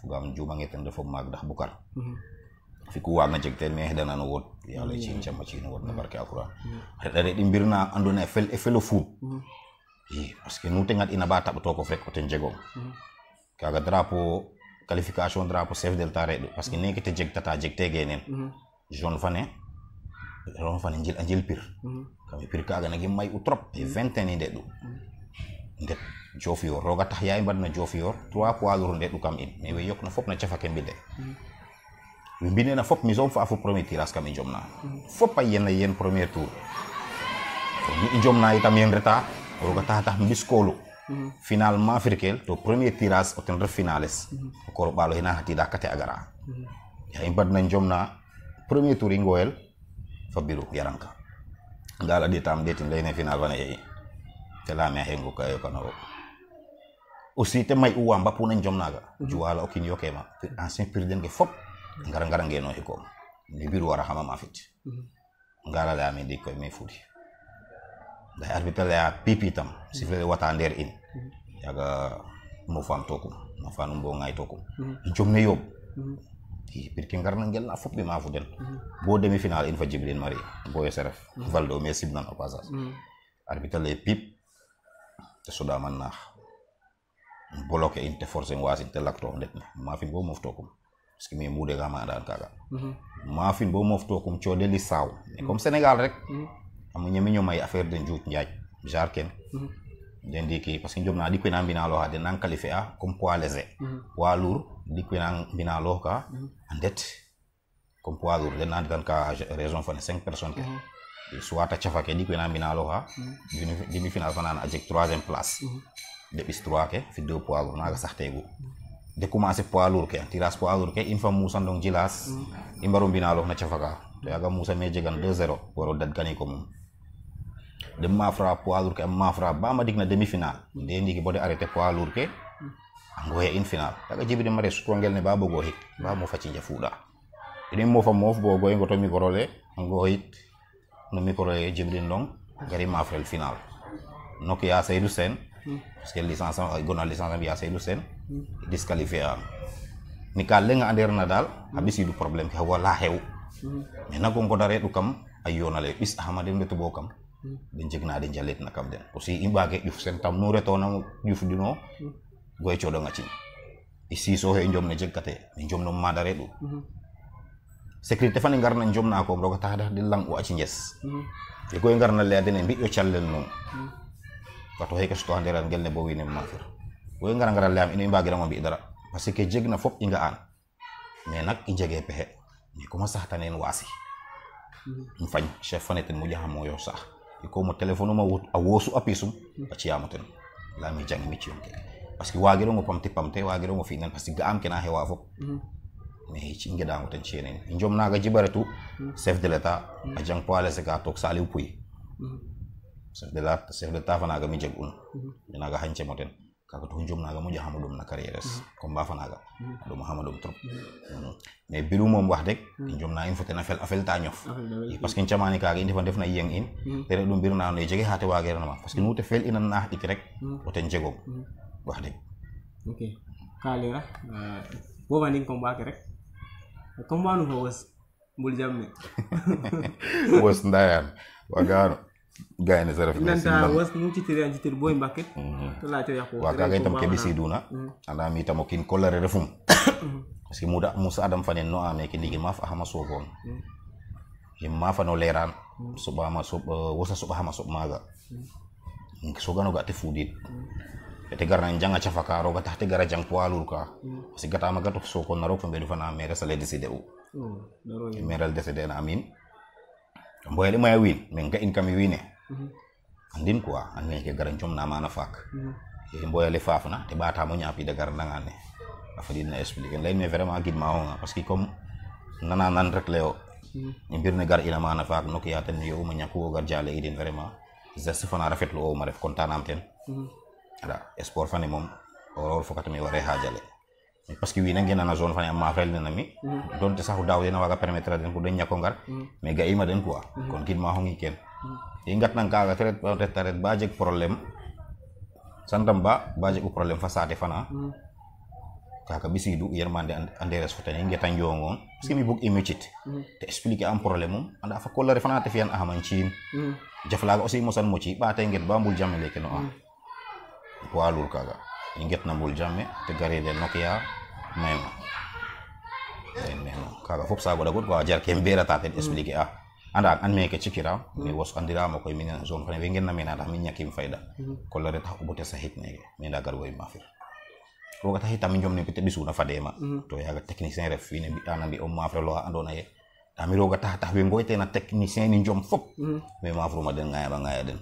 [SPEAKER 2] fugam juma ngeten dafa mag ndax bukar fi ku wanga jek ten mais dana no wot yalla ci chama ci no wot na barke alquran hmm. re di mbirna andone fel felo food yi eh, parce que te ngat ina tab to ko frek ko ten jego kaga drapo qualification drapo chef del red parce que te jek tata jeg jon fane eh? ron fane jil anjil pir hmm. kami pir kaga gi may u trop e eh, 20 hmm. e ndeɗ ɗum
[SPEAKER 3] hmm.
[SPEAKER 2] nder jofiyor roga yaay yawi na jofiyor trois poids lour ndeɗ kam in mais yok na fop na mbide mbiɗe mbine na fop mi som fa fo premier as kam jomna fop a yen yen premier tour ni i jomna itam yen reta roga taha tah mbiskolu finalement firkel to premier tirage o ref finales ko koro ɓaalo hena hatida kate ya, ya i jomna premier tour ngoyel fabiru yaranka dala di tam detin lene final bana yi e te la me hengu kay ko no aussi te may uwa mbapu nañ jom naga mhm. juwala okin yo kema ancien pirden ge fop ngara ngara no hiko ni biru wara ma fit ngala mhm. la me dikoy me fudi da arbitre ya pipi tam mhm. sifle wata in yaga mo fam tokum mo fam bo ngay tokum jom ne yob pirkingarna ngel na fuɓɓe ma fuden bo demi final in fa jibril mari boyo seref mm. valde o mi sibnan au passage mm. arbitre pip te soɗaman naax bloqué in te forcé wasin te lakto ndetne mafin bo moftokum parce que mi muɗega ma andan kaga mafin mm-hmm. bo moftokum coɗe li saw mais comme sénégal rek mm. amo ñamiño may affaire de njuuj njaaj genre ken mm-hmm. nden ki parce que jomna bina lo ha den nankali fe a comme poids légé di lourd bina lo ka andet comme poids ka raison fane 5 personnes
[SPEAKER 3] ke
[SPEAKER 2] soit a chafa ke bina lo ha demi final fanana a 3 troisiéme place de bis 3 ke fi deux poids lourd naga saxtegu de commencer poids lour ke tiras poids lour ke in fa musa ndong jilas i bina lo na chafa ka to yaga musa me jegan deux zéro waro dadkani ko mum de mafra poids ke mafra bama digna demi final nde ndigi bode arrêté poids lourd ke angoya in final daga jibide mare sutwangel ne babo go hit ba mo facinja fuuɗa eɗen mofa mof bo goy goto mi korole go hit no micro e jibrin ɗon gari final nokko ya seydou sen parce que licence am gona licence am ya seydou sen disqualifié ni ka lenga anderna nadal habis ɓisidu probléme ke wala hew mais hmm. nagongodare ɗu kam a yonale ɓis ahmadem din jikna din jalit na kam den aussi imba ke sen nure to nam juf dino hmm. goy coda ngati isi so he jom na jegkate ni no madare du sécurité fani ngarna injom na ko bro ta da din lang o aci yes e goy na le adin mbi yo challel non hmm. kato he kasto handeran gel ne bo wini mafir goy ngara ngar le am ini imba gira mo bi dara parce que fop inga an mais nak i ni ya, ko ma tanen wasi hmm. fañ chef mo mu mo yo sax ikomo téléphone ma a wosu a pisum a ciyamo mhm. ten lami jangi mi ciyum kene parce que mo pamte pamte wagirongo mo finan, parce que ga am he hewa fof mais ci ngedamo ten cenen njom naga jibare tu mhm. chef de l'état mhm. a jang poale se ga tok saliw upui chef de l'état chef de mi jeg un ga hanche moten kaka to naga mo jahama ɗum na karieres, ko mbafanaga ɗum hama ɗum trop mais biru mom wax dek jomna in fotena fel afel ta ñof iya. parce que camani kaga indi fa na yeng in hmm. tere ɗum biru na ne jege hate wagerana ma parce hmm. que nute fel ina nah dik rek hmm. oten jegom wax dek
[SPEAKER 1] ok kalira eh, boba ning combat ke rek combat nu fo was mbul jamme
[SPEAKER 2] was ndayan wagano gaay ne zara fi nanta was num ci tiri anji tiri boy mbakke mhm.
[SPEAKER 1] to la to yakko wa kaga tam kebi siduna mhm.
[SPEAKER 2] anda mi tam kin kolare refum parce mhm. que muda musa adam fanen no ame kin digi maf ahma so gon yim mafa no leran subama sub eh, wosa subama sub maga ngi so gano gate fudit ete garna janga chafaka ro gata te gara jang poalur ka parce que gata maga to so kon narok fambe do fana mere sale decide o meral decide amin mboya le maya win e. mhm. mhm. me nga income wine andin quoi anne ke garan mana fak e mboya le fafna te ɓatamo degar gar dagane a dina expliquer me vraiment gidma onga par parce que comme nana nan rek le mhm. ni i ne gar ina mana fak noki ya ma yowma ñakuwo gar jale idin vraiment geste fana rafetlu ma ref kontan ten ala sport fane moom o rawol fokatami ware parce que wina gena na zone fane ya ma fel na mi mm-hmm. don te sahu daw dena waga permettre den ko den nyako ngar mais mm-hmm. ga ima den quoi mm-hmm. kon kin ma hongi ken Ingat ngat nan kaga tere ba tret problem, ba jeg problème santam ba ba jeg problème fasade fana kaka bisi du yermande anderes futane ngeta njongo parce que mi bug imuchit te expliquer am problème um. anda fa ko lare fana te fian ahamanchin jaflaga aussi mo mochi ba tay nget bambul jamele keno a walul kaga nget na mbul jamme te gare nokia mayma en mehno kaga fof sagoɗa goɗɗo wawa jarke en mberata ten expliqué a anda hmm. ah. an meke cikira mais woso andirama ah, koye min zone fane ɓe genna min aɗa min ñakim fayda kolla reta haɓɓubo tesa hitnege min da kata ma fir rogata hitta min jomni ko teɓɓi suuna fadema to yaga technicien ref wine mbiɗana mbi on mafre loha andona ye ami rogata ta ɓe goytena technicien ni jom fop hmm. mais mafruma den ba ngaya den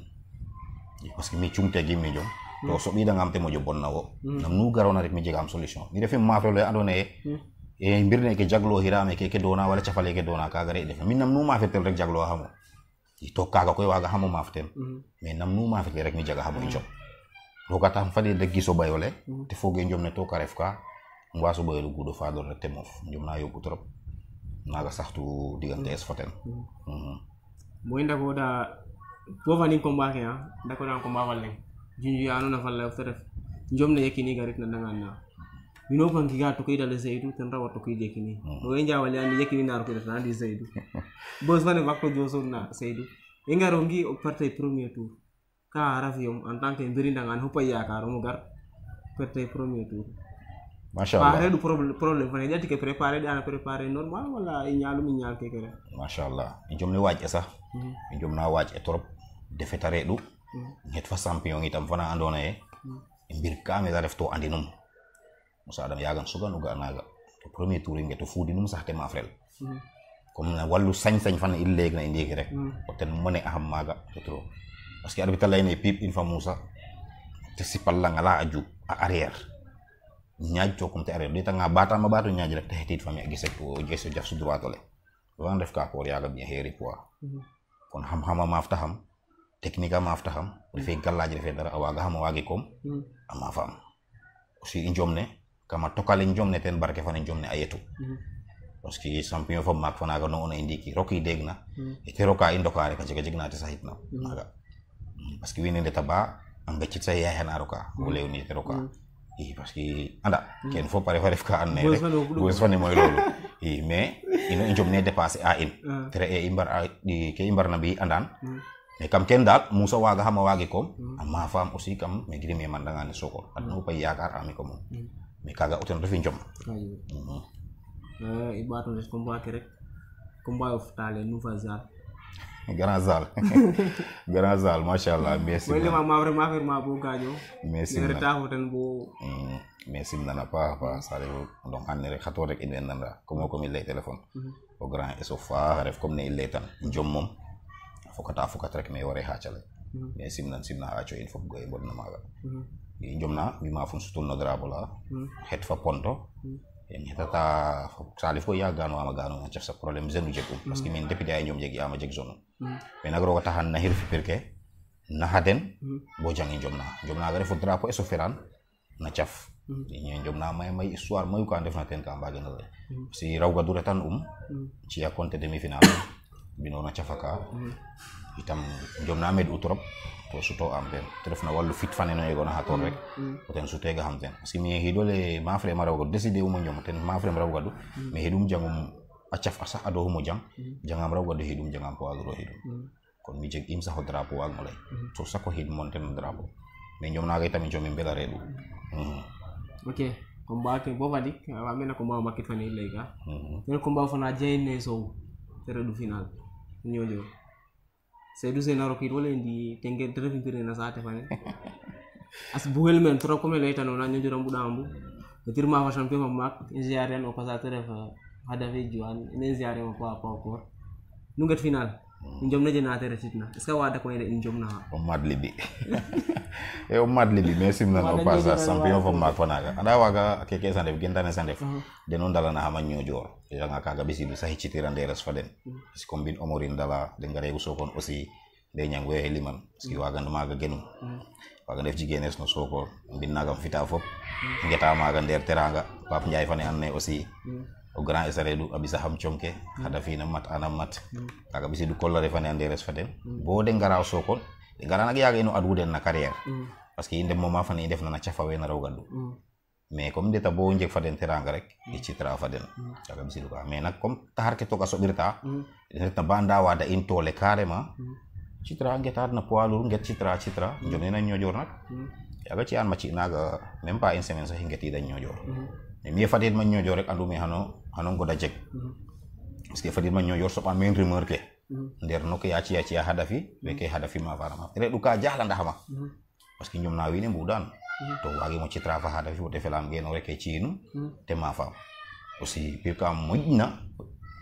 [SPEAKER 2] ya, par ce que mi cumtegi mi jom da nga am te na wo hmm. nam nu rek mi am solution mi refi mafrelo hmm. e ne? e e mbirne ke jaglo hirame keke dona wala cafale ke dona ka gare defe min nam nu tel rek jaglo hamo i tokkaga koy waga hamo maftem hmm. me nam nu fe rek mi jega hamo lo ka tam fade de giso bayole te fogue jomne to ka ref ka so ɓayolu gudo fa do rek temof jomna gutrop na naga saxtu digante es foten
[SPEAKER 1] mhm. mo inda ko da bovanin combat ke ha da ko jinju yanona anu falla njom jomna yekini garit na na anu. mino pan kiga to kida le zaidu tan rawa to kida kini do oh. jawal anu, ya ni yekini na ko tan andi zaidu bos mane wakko joso na zaidu inga rongi o parte premier tour ka yom en tant que mbirida ngan hopa ya ka mo gar parte premier tour Masha Allah. Pare du problem problem fane jati ke prepare dana prepare normal wala mi minyal ke kere.
[SPEAKER 2] Masha Allah. Injom ni waj ya, sax. Hmm. Injom na ya, waj e torop defetare du ñet hmm. fa champion itam fana andona ye hmm. imbir kame da refto andinum musa adam yagan sugan no ga naga to premier tour nge to fudinum sax te ma frel comme hmm. na walu sañ sañ fan il na indi rek o ten mone aham maga to tro parce que arbitre pip in fa musa te sipal palla ngala aju a arrière ñaaj to kum te arrière de tanga bata ma batu ñaaj rek te hetit fami ak gisek gesek jeso jaf su droit le wan def ka ko yaga bien heri quoi kon ham hama mafta ham technique a maaf taxam refe gallaaji refe dara a waaga xam a waage koom hmm. a maafa aussi njomne kam tokale njomne ten barke fane njomne ayetu hmm. parce que champion fo maak fanaga no ona i ndiiki rok i deeg
[SPEAKER 3] hmm.
[SPEAKER 2] roka i ndoka rek a jega te saxit na maaga parce que ndeta ba a ngecit sa yaay xen a roka o leewni ite roka i parce que anda ken fop a refa ref ka and naye rek wes fane moy loolu i mais ino i njomne dépasser a in te e ke imbar mbarna mbi andan mais kam ken dal musa waga xama wagi kom hmm. ma fam aussi kam man da nga mandangani soko hmm. no pay yakar ami ko mom mais kaga autant do fi jom
[SPEAKER 1] hmm. euh ibato des combat ke rek combat of talé nouveau zal
[SPEAKER 2] grand zal grand zal Allah. merci wala ma
[SPEAKER 1] ma vraiment vraiment bo gaño merci ngir taxu
[SPEAKER 2] tan bo merci nana pa pa sare donc anne rek xato rek inen nanda comme ko mi lay téléphone au grand esofa ref comme ne il lay tan jom mom fokata fokata rek me yore ha cale hmm. ne simnan simna xatcho in fop goy bon maga yi hmm. jomna mi ma fun sutul nodra bola hmm. het fa ponto en mi ta salif ko ya gano ama gano na sa problem zenu jekum parce que min depuis day ñom jegi ama jeg zonu mais nagro wata han na hirfi pirke na haden bo jangi jomna jomna ga refu drapo e soferan na chaf ñe jomna may may histoire may ko def na ten ka si raw ga dure tan um ci ya compte demi finale binona cafaka mm-hmm. itam jom na med utorop to suto am ten te refna wallu fit faneno e gona ha ton rek mm-hmm. Mm-hmm. oten sutega ham ten parce si mi hidole ma frère mara wogadu décider umo ñom ten ma wogadu mi hidum jangum acaf asa ado humo jang jangam raw wogadu hidum jangam po agro hidum kon mi jeg imsa ho drapo ag mulai so sako hid mon ten drapo mi ñom na ga itam jom bela redu
[SPEAKER 3] ok komba
[SPEAKER 2] ke bo vadik
[SPEAKER 1] amena komba makit fanele ga ten komba fana jayne so tere du final ñoojo seydou seyna rokit wala ndi tenge terefintire na saate as buhel men trop comme lay tanu na ñoojo rambu dambu tir ma fa champion ma mak ngiaren o passa teref hada juan ne ngiaren ko apa encore nu ngat final njomna je na tere sitna est ce que wada ko ene njomna ha
[SPEAKER 2] o madli bi e o madli bi mais simna no pasa champion fo ma konaga anda waga keke sande gendane sande uh -huh. de non dala na hama nyojor e nga kaga bisidu sahi citira ndere sfaden parce mm. que combine omorin dala de ngare sokon aussi de ñang e liman parce que mm. waga mm. maga genum waaga def jigenes no sokor bin nagam fita fop ngeta maga ndeer teranga pap ne fane anne aussi o grand esare du abisa saham chomke hada na mat ana mat kaga bisi du kollore fane ande res faden bo de ngaraw sokon de ngara nak yaga ino den na carrière parce que inde moma fane na na chafa we na rawgandu mais comme de bo faden teranga rek e citra faden kaga bisi du ka mais nak comme tahar ke to ka de
[SPEAKER 3] hmm.
[SPEAKER 2] ta banda wada in le carrément hmm. citra nget har na tra nget citra citra hmm. jomena nyojor nak yaga ci an maci naga même pas une semaine so hingeti da nyojor mais mi faden ma nyojor rek andu mi hano hanon goda jek
[SPEAKER 3] parce
[SPEAKER 2] hmm. que fadir ma nyo yor sopa men rumeur
[SPEAKER 3] hmm.
[SPEAKER 2] ke nder no ke yaci yaci hadafi be hmm. ke hadafi ma farama re du ka jahla ma parce que ñom na wini daan to wagi mo ci trafa hadafi wote defelam ngeen rek ci ñu te ma fam aussi bi mujna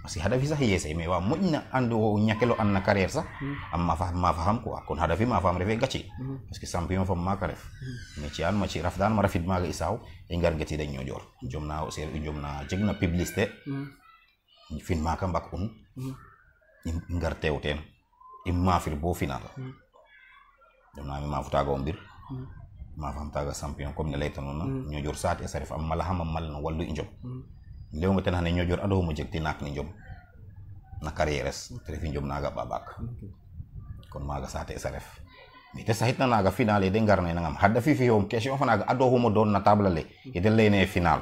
[SPEAKER 2] parce que hadafi sax yeesay mais waa moƴna na ando ñakelo an na carrière sax hmm. a mafa mafa xam quoi kon hadafi mafaam refe gaci parce hmm. que champion fam maka ref mais ci an ma ci raf daan ma hmm. rafid maga i saaw i ngar ngetida ñoƴoor jom na seer i jom na jeg publicité fin maka mbak un i ngar teew teen i maafir bo final jom na mi maafu taaga o mbir maafam taga champion comme ne laytanona ñoƴoor saate sa ref a malaxama mal no wallu i njom lewongo tan hane ñoƴor aɗo mo tinak ni jom na karieres es terefi jom naga babak kon maga sate sa ref mi te na naga final e de ngarne nangam hadda fi fi hom question fa naga aɗo humo don na table le e de ne final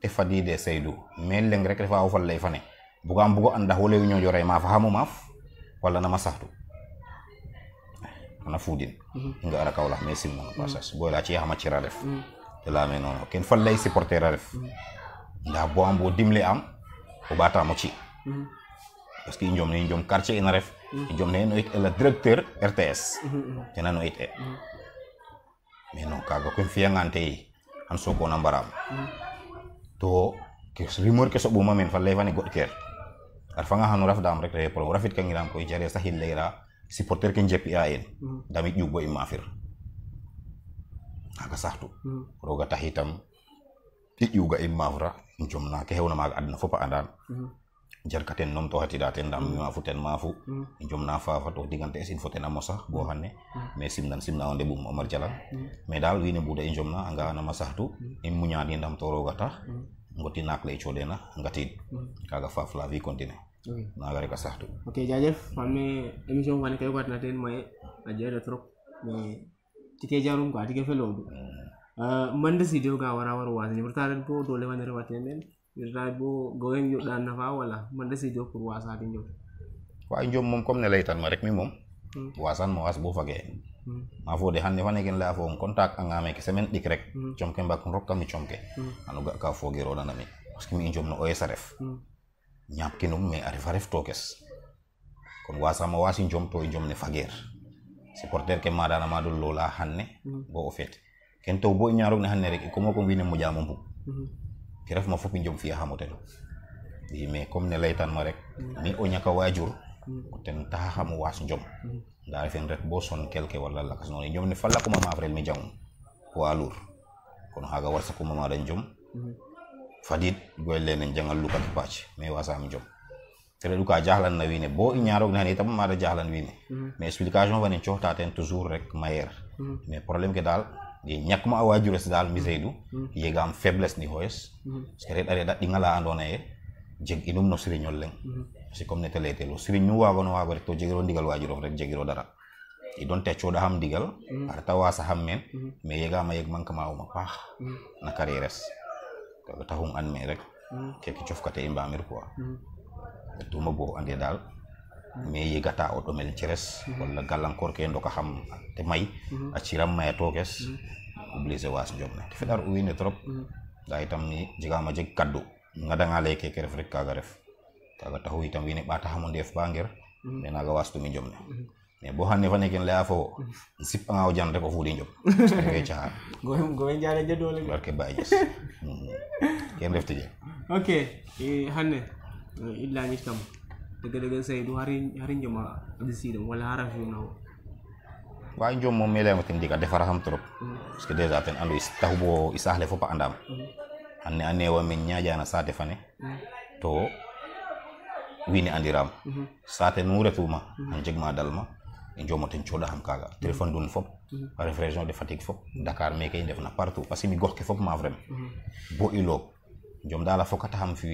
[SPEAKER 2] te de seydou mel leng rek refa o falle fane buga mbugo anda ho lew ma fa maf wala nama sahtu ana fudin nga ara kawla mesim mo no passage boy la ci yama ci def mm. te la non ken lay supporter def mm nda bo am bo dimle am o bata mo ci parce que ñom ne ñom quartier ina ref ñom ne le directeur RTS té na it e mais non kaga ko fi ngante an soko na mbaram to ke rumeur ke so bu mamen fa levani god ker ar fa nga hanu raf dam rek rey problem rafit ka ngiram koy jare sahil leira supporter ke jepi aen damit boy imafir aga sahtu roga tahitam ti juga in mafra jom na ke hewna maga aduna fop a andan mm-hmm. jarkaten nom to hatida ten ndam ma fu ma fu njom na fa to digante sin fo ten a mosa mm-hmm. bo hanne mm-hmm. dan sim simna onde bum omar jalan medal dal ne bu in njom na anga na im in muñadi ndam to roga tax ngoti nak lay na ngati kaga faf kontine, vie continue naga ka sah tu ok
[SPEAKER 1] jajef xam ne émission fane kay na ten maye a trop me tike jarum tike mandas video ga wara wara wasan yurta dan po dole wan dari wasan men yurta bo goen yo dan na fa wala mandas video ko wasa din yo
[SPEAKER 2] wa injom mom kom ne laytan ma rek mi mom wasan hmm. mo was bo fage ma hmm. fo de hande fane gen la fo on anga me ke semen dik rek hmm. chomke mbak rok kam mi chomke anu ga ka fo gero dana mi parce que mi injom no OSRF nyap kinum me arif arif tokes kon wasa mo wasi injom to injom ne fager supporter ke madana madul lola hanne bo o fete ken to bo ñaaro ne hanne rek ko moko winne mo jaamum bu mhm. ki ref ma fop njom fi xamote do di me kom ne laytan ma rek ni mhm. o ñaka wajur mhm. ten ta hamu was njom da refen rek bo son kelke wala la kas non njom ne falla ko mama aprel mi ko alur kon haga warsa ko ma dañ njom fadid goy lenen jangal lukat patch me wasam njom tere ka jahlan na wine bo i ne nani tam da jahlan wine mais explication fane ten toujours rek mayer me problème ke dal ñakkuma a wajuures dal mi mm-hmm. seydu mm-hmm. yegam faiblesse ni hoyes mm-hmm. parce que red areda ɗingala andona ye jeg inum no siriñol leng parce que comme nete leytelo siriñ nu wagano wago rek to jegiro ndigal wajurof rek jegiro dara i donte coɗa xam ndigal a reta wasa xam men mais yegama yeg manquement uma paax na carrière es kaga taxum an me rek keke cofkate i mbamir quoi tuma bo ande dal mais mm-hmm. yegata o mel ceres mm-hmm. galan kor ke doka xam te may mm-hmm. a ciram mayato kes obligé was jomne na fi dar wine trop da itam ni ma jek kaddu nga lay ke ref rek kaga ref kaga taxu itam ba ta xamo def ba nger mais mi wastumi jomne mais bo xane fane ken leya fo sip nga o jan rek o fuɗi jom refe caxar gowe jare je dole barke baye ken ref tije
[SPEAKER 1] ok eh, hanne eh, illa ni kam daga-daga sai du harin harin joma disi wala haram fi Wala
[SPEAKER 2] wa jom mo mele mo tin diga defara ham trop parce que déjà ten andu istahbo isahle fo pa andam anne anne wa min nyaaja na sate fane to wini andiram sate nuratuma an jegma dalma e jomoten coɗa ham kaga Telepon dun fop ref région de fatigue fop dakar meke i ndefna partout parce que mi gox ke fop ma vrem bo ilo jom dala fokata ham fi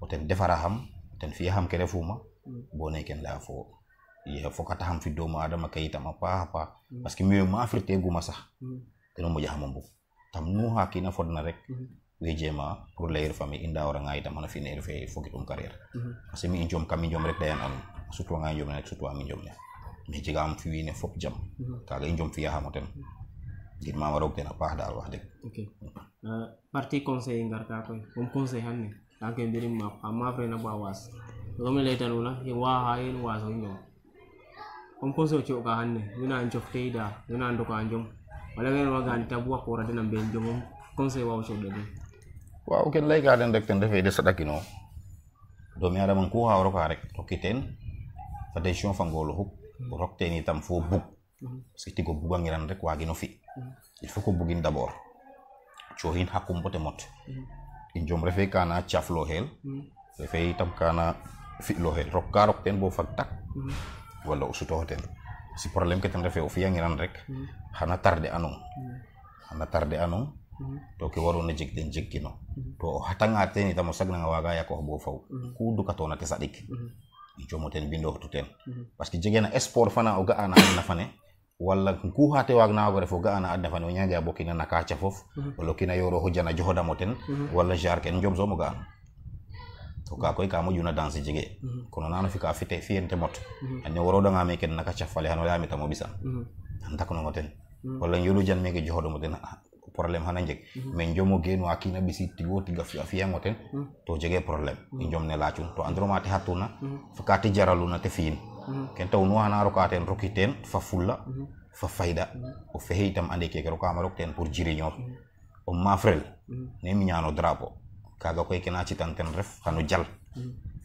[SPEAKER 2] o ten defara ham ten fi ham ke refuma hmm. bone ken la fo ye iya, kata ham fiddoma adama kayitama paha paha parce que mieux ma afritteguma sah teno mo hama mbo tam nu ha kina na rek hmm. wejema pour layir indah inda wara ngay tam na fi ir fe foki ɗum carriére parce que mi jom kam mi rek dayan am surtout nga njom rek surtout am njom ne mi ci gam fi ne fop jam hmm. kaga njom fi fiya hamo ten ngir ma rog tena paax dal wax
[SPEAKER 1] euh parti conseil ngar ka ya? koy comme conseil hanne lakin diri maaf ama fere na ba was to mi leta nuna ye wa hayin wa so nyom kom ko so cho ka hanne yuna an jofte da yuna an doka anjom wala ngel ma gan tabuwa ko rada nan ben jomom kom se wa so dede
[SPEAKER 2] wa o ken lay den dek ten defe de do mi ada mangku ha ro ka rek to kiten fa de shon fangolo huk hmm. rokte ni tam fo buk hmm. sikti go ngiran rek wa gino fi
[SPEAKER 3] hmm.
[SPEAKER 2] il faut ko bugin d'abord chohin hakum bote mot mm -hmm injom refe kana chaf hel hmm. refe itam kana fit hel rok ka ten bo fak tak hmm. wala o sutoxo ten si problem ke ten refe o iran rek hmm. hana tarde anong hana tarde anu, to ke ne jeg den kino to o ngate ten itam o sagnanga waga ko bo faw ku dukatona te saɗik i coomo ten bindoxtu ten parce que jegena fana o ana na fane walla kuhate wagnawore fof mhm. mhm. ga ana adda fano ñaña bokina na kaca fof walla kina yoro hojjana johodamo ten walla jarke en jom somo ga an to ka mhm. koy ka mojuna danse jege kono nano fi ka fite fiyente mot anne worodanga me ken naka cafale hano lamitamo ya bisa anta kono ngoten walla yolujan meke johodomo ten problem hana jeg mais jomo genu akina bisi tigo tiga fi afiya ngoten to jege problème jom ne lacun to androma hatuna fakati jaraluna te fiin Mm-hmm. ken taw nu wana roka ten roki ten fa fulla mm-hmm. fa fayda mm-hmm. o fexe itam ande keke rokama rok ten pour jiriñoox o mafrel ne miñano drapeau kaga koy kena citan ten ref xano jal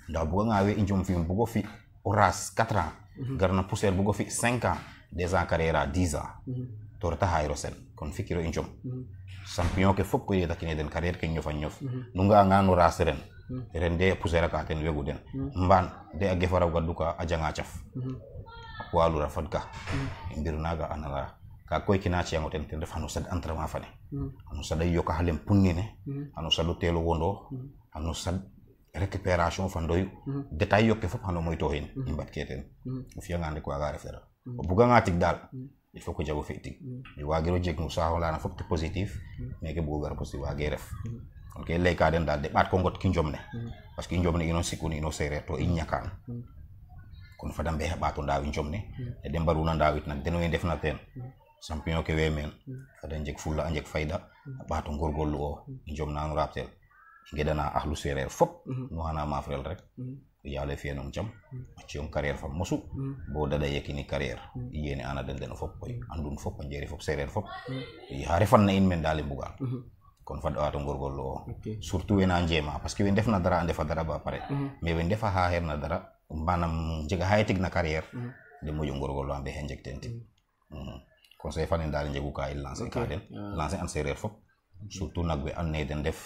[SPEAKER 2] ndaw bu nga we i fi bu go fi o ras 4 ans garna bu go fi 5 ans des déjà carrière 10 ans to reta xayro sen kon fikiro i champion ke fop ko den carrière ke ñofa ñof nu nga no rase ren mhm. ren de pousser ka ten den mhm. mban de a gefara ga duka a janga caf mhm. a poilura ka e mbiru naga anala ka koy kina ci ten ten ref xano sad entraînement fane xano sada yoka xalem punnine xano sadu teelu wondo xano sad récupération fa ndoyu détail ke fop xano moy i mbat ke ten o fiyanga rek waga ref dara o buganga tig dal il faut que jago fe'ti mm. je wagiro jek no saho lana fop te positif meke bugo gar positif wage ref kon ke leyka den dal de ɓaat ko ngot ki jomne mm. parce que i jomne ino sikun ino sereer to i ñakan kon mm. fada mbeexa ɓaato ndaawi jomne e de mbaruna ndaawit nag den we ndefna teen champion ke we meen fada njeg fulla a njeg fayda a ɓaato ngorgollu o i jomnano raptel i ngedana axlu sereer fop no xana mafrel rek yaalay fiyanong jam cion carrière fam mosu hmm. bo dada yakini carrière hmm. yene ana den den fop koy hmm. andun fop njeri fop serer fop yi hari fan na in men dalé buga kon fa doato gor lo surtout wena njema parce que wen na dara ande fa dara ba pare mais wen def ha herna dara manam jega haytig na carrière de gor lo ambe tenti, kon sey fane dalé jegu ka i lancer ka den ah. lancer an serer fop surtout nagbe an ne den def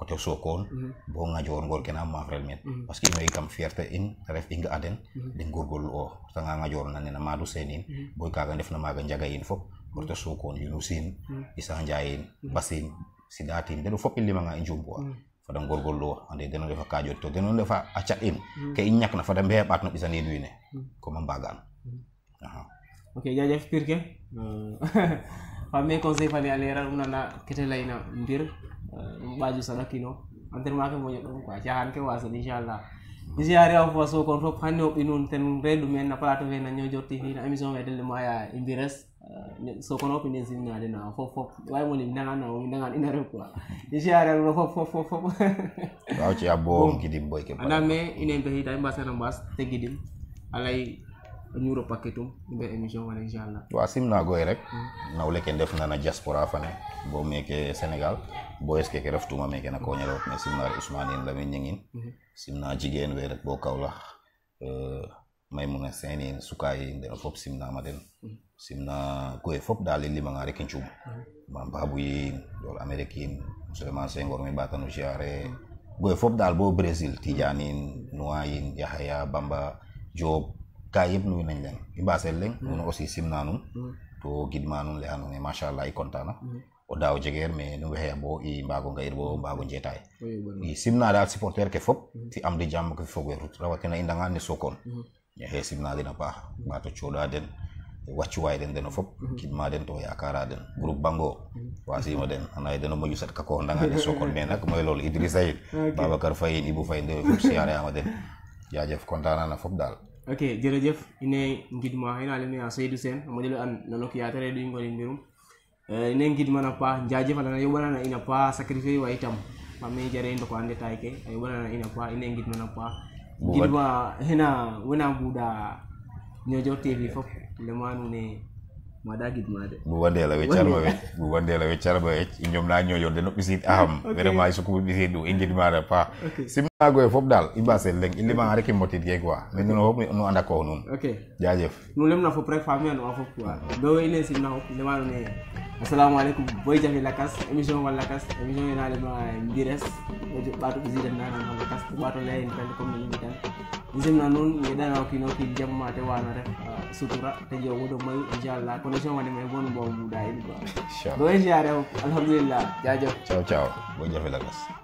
[SPEAKER 2] côté sokol mm-hmm. bo ngajor gol kena ma frel mm-hmm. men parce que may kam fierté in ref inga aden mm-hmm. de gorgol o oh, tanga ngajor na ne na madu senin boy kaga def na maga njaga in fop sokon yunusin isa njayin basin sidatin de fop lima nga injumbo fada gorgol lo oh, ande de no defa kajot to de no defa acat in ke inyak na fada mbe bat no bisa ni duine ko mambagan
[SPEAKER 1] aha okay ke? pirke eh, fami conseil fami alera unana kita layna bir Eh, baju sadaki no anten make mo nyoɗon quoi cahan ke wasan inchallah isi ari aw fo so kon fof hannde hoɓɓi ten reedu men na plateau fe na ñojotti hina émission e delle maya imbires so kono hoɓɓi nden sinnade na fof fof way moni mi dagan nao mi dagan ina rew quoi isi ari aɗo fof fof fof fof
[SPEAKER 2] awci abbo gidim boy ke andamme
[SPEAKER 1] inen ɓe hita e mbasana mbas teggidim alai ñuro paketum be émission wala inshallah
[SPEAKER 2] wa simna goy rek hmm. nawle ken def na diaspora fane bo meke senegal bo eske ke reftuma meke na ko ñelo mais simna ousmane la men ñingin hmm. simna jigen we rek bo kawla euh maymuna seni sukai, den fop simna ma den hmm. simna goy e fop dal li ma nga rek cium babu yi dol amerikin sulaiman sengor mi batanu jare goy e fop dal bo brazil tijanin nuayin yahaya bamba job gaa yëpp nuyu nañ leen i mbaasel leng mm. nuno aussi simnanum mm. to gidmanum le andoona yee machallah i content na mm. o daaw jegeer mais nu wexeya bo i mbaago nga'ir bo mbaago njetaay i simna daal supporter ke fop fi am di jàmm ko fi fogoy rut rawatina i ndangaan ne Sokone ñaxe simna den a paax mbaato cooɗaa den waccuwaay den deno fop kidma den to yaakaara den groupe bango waasima den anda ye deno moƴu sat ko ndangaan ne Sokone mais nak mooy loolu Idrissa yin Babacar Faye yin Ibou Faye den jaajëf kontaan daal
[SPEAKER 3] ok
[SPEAKER 1] jërëjëf ine gidma ina alimi a seydou sen amodelo an nono ki yatere du ngol mbirum ine eh, gidma na pa jajef alana yobana na ina pa sacrifice wa itam mami jare ndo ko ande tayke yobana na ina pa ine gidma na pa gidma hena wona buda nyojo tv fop lemanu ne bu wandee la weccarma wecc
[SPEAKER 2] bu wandee la weccarma wecc ñoom naa ñooyoon deno ɓisiid aham vraiment suku ɓisiid ɗum ingiɗmare pa simnagoye fof dal i mbasel leng i lima rek i motit ke quoi mais nuno fof nu anda koox nuun jajef
[SPEAKER 1] nu lemna fop rek famille anuwa fof quoi do ine simna fop lemano ne assalamu aleykum boy jafe lakas émission wa lakas émission ena lema mbires ɓaato ɓisiidan nanaa lakas ɓaato leya in fen comme no yimɓi tan musidɓe noon mi ɗano kino ki jamma te wano rek ah, sutura te jow woɗo mayu inchallah connexion waɗi ma e bon bo muɗa en quoi
[SPEAKER 2] ɗo en jarem alhamdulillah jajam ciao ciao jafe lagas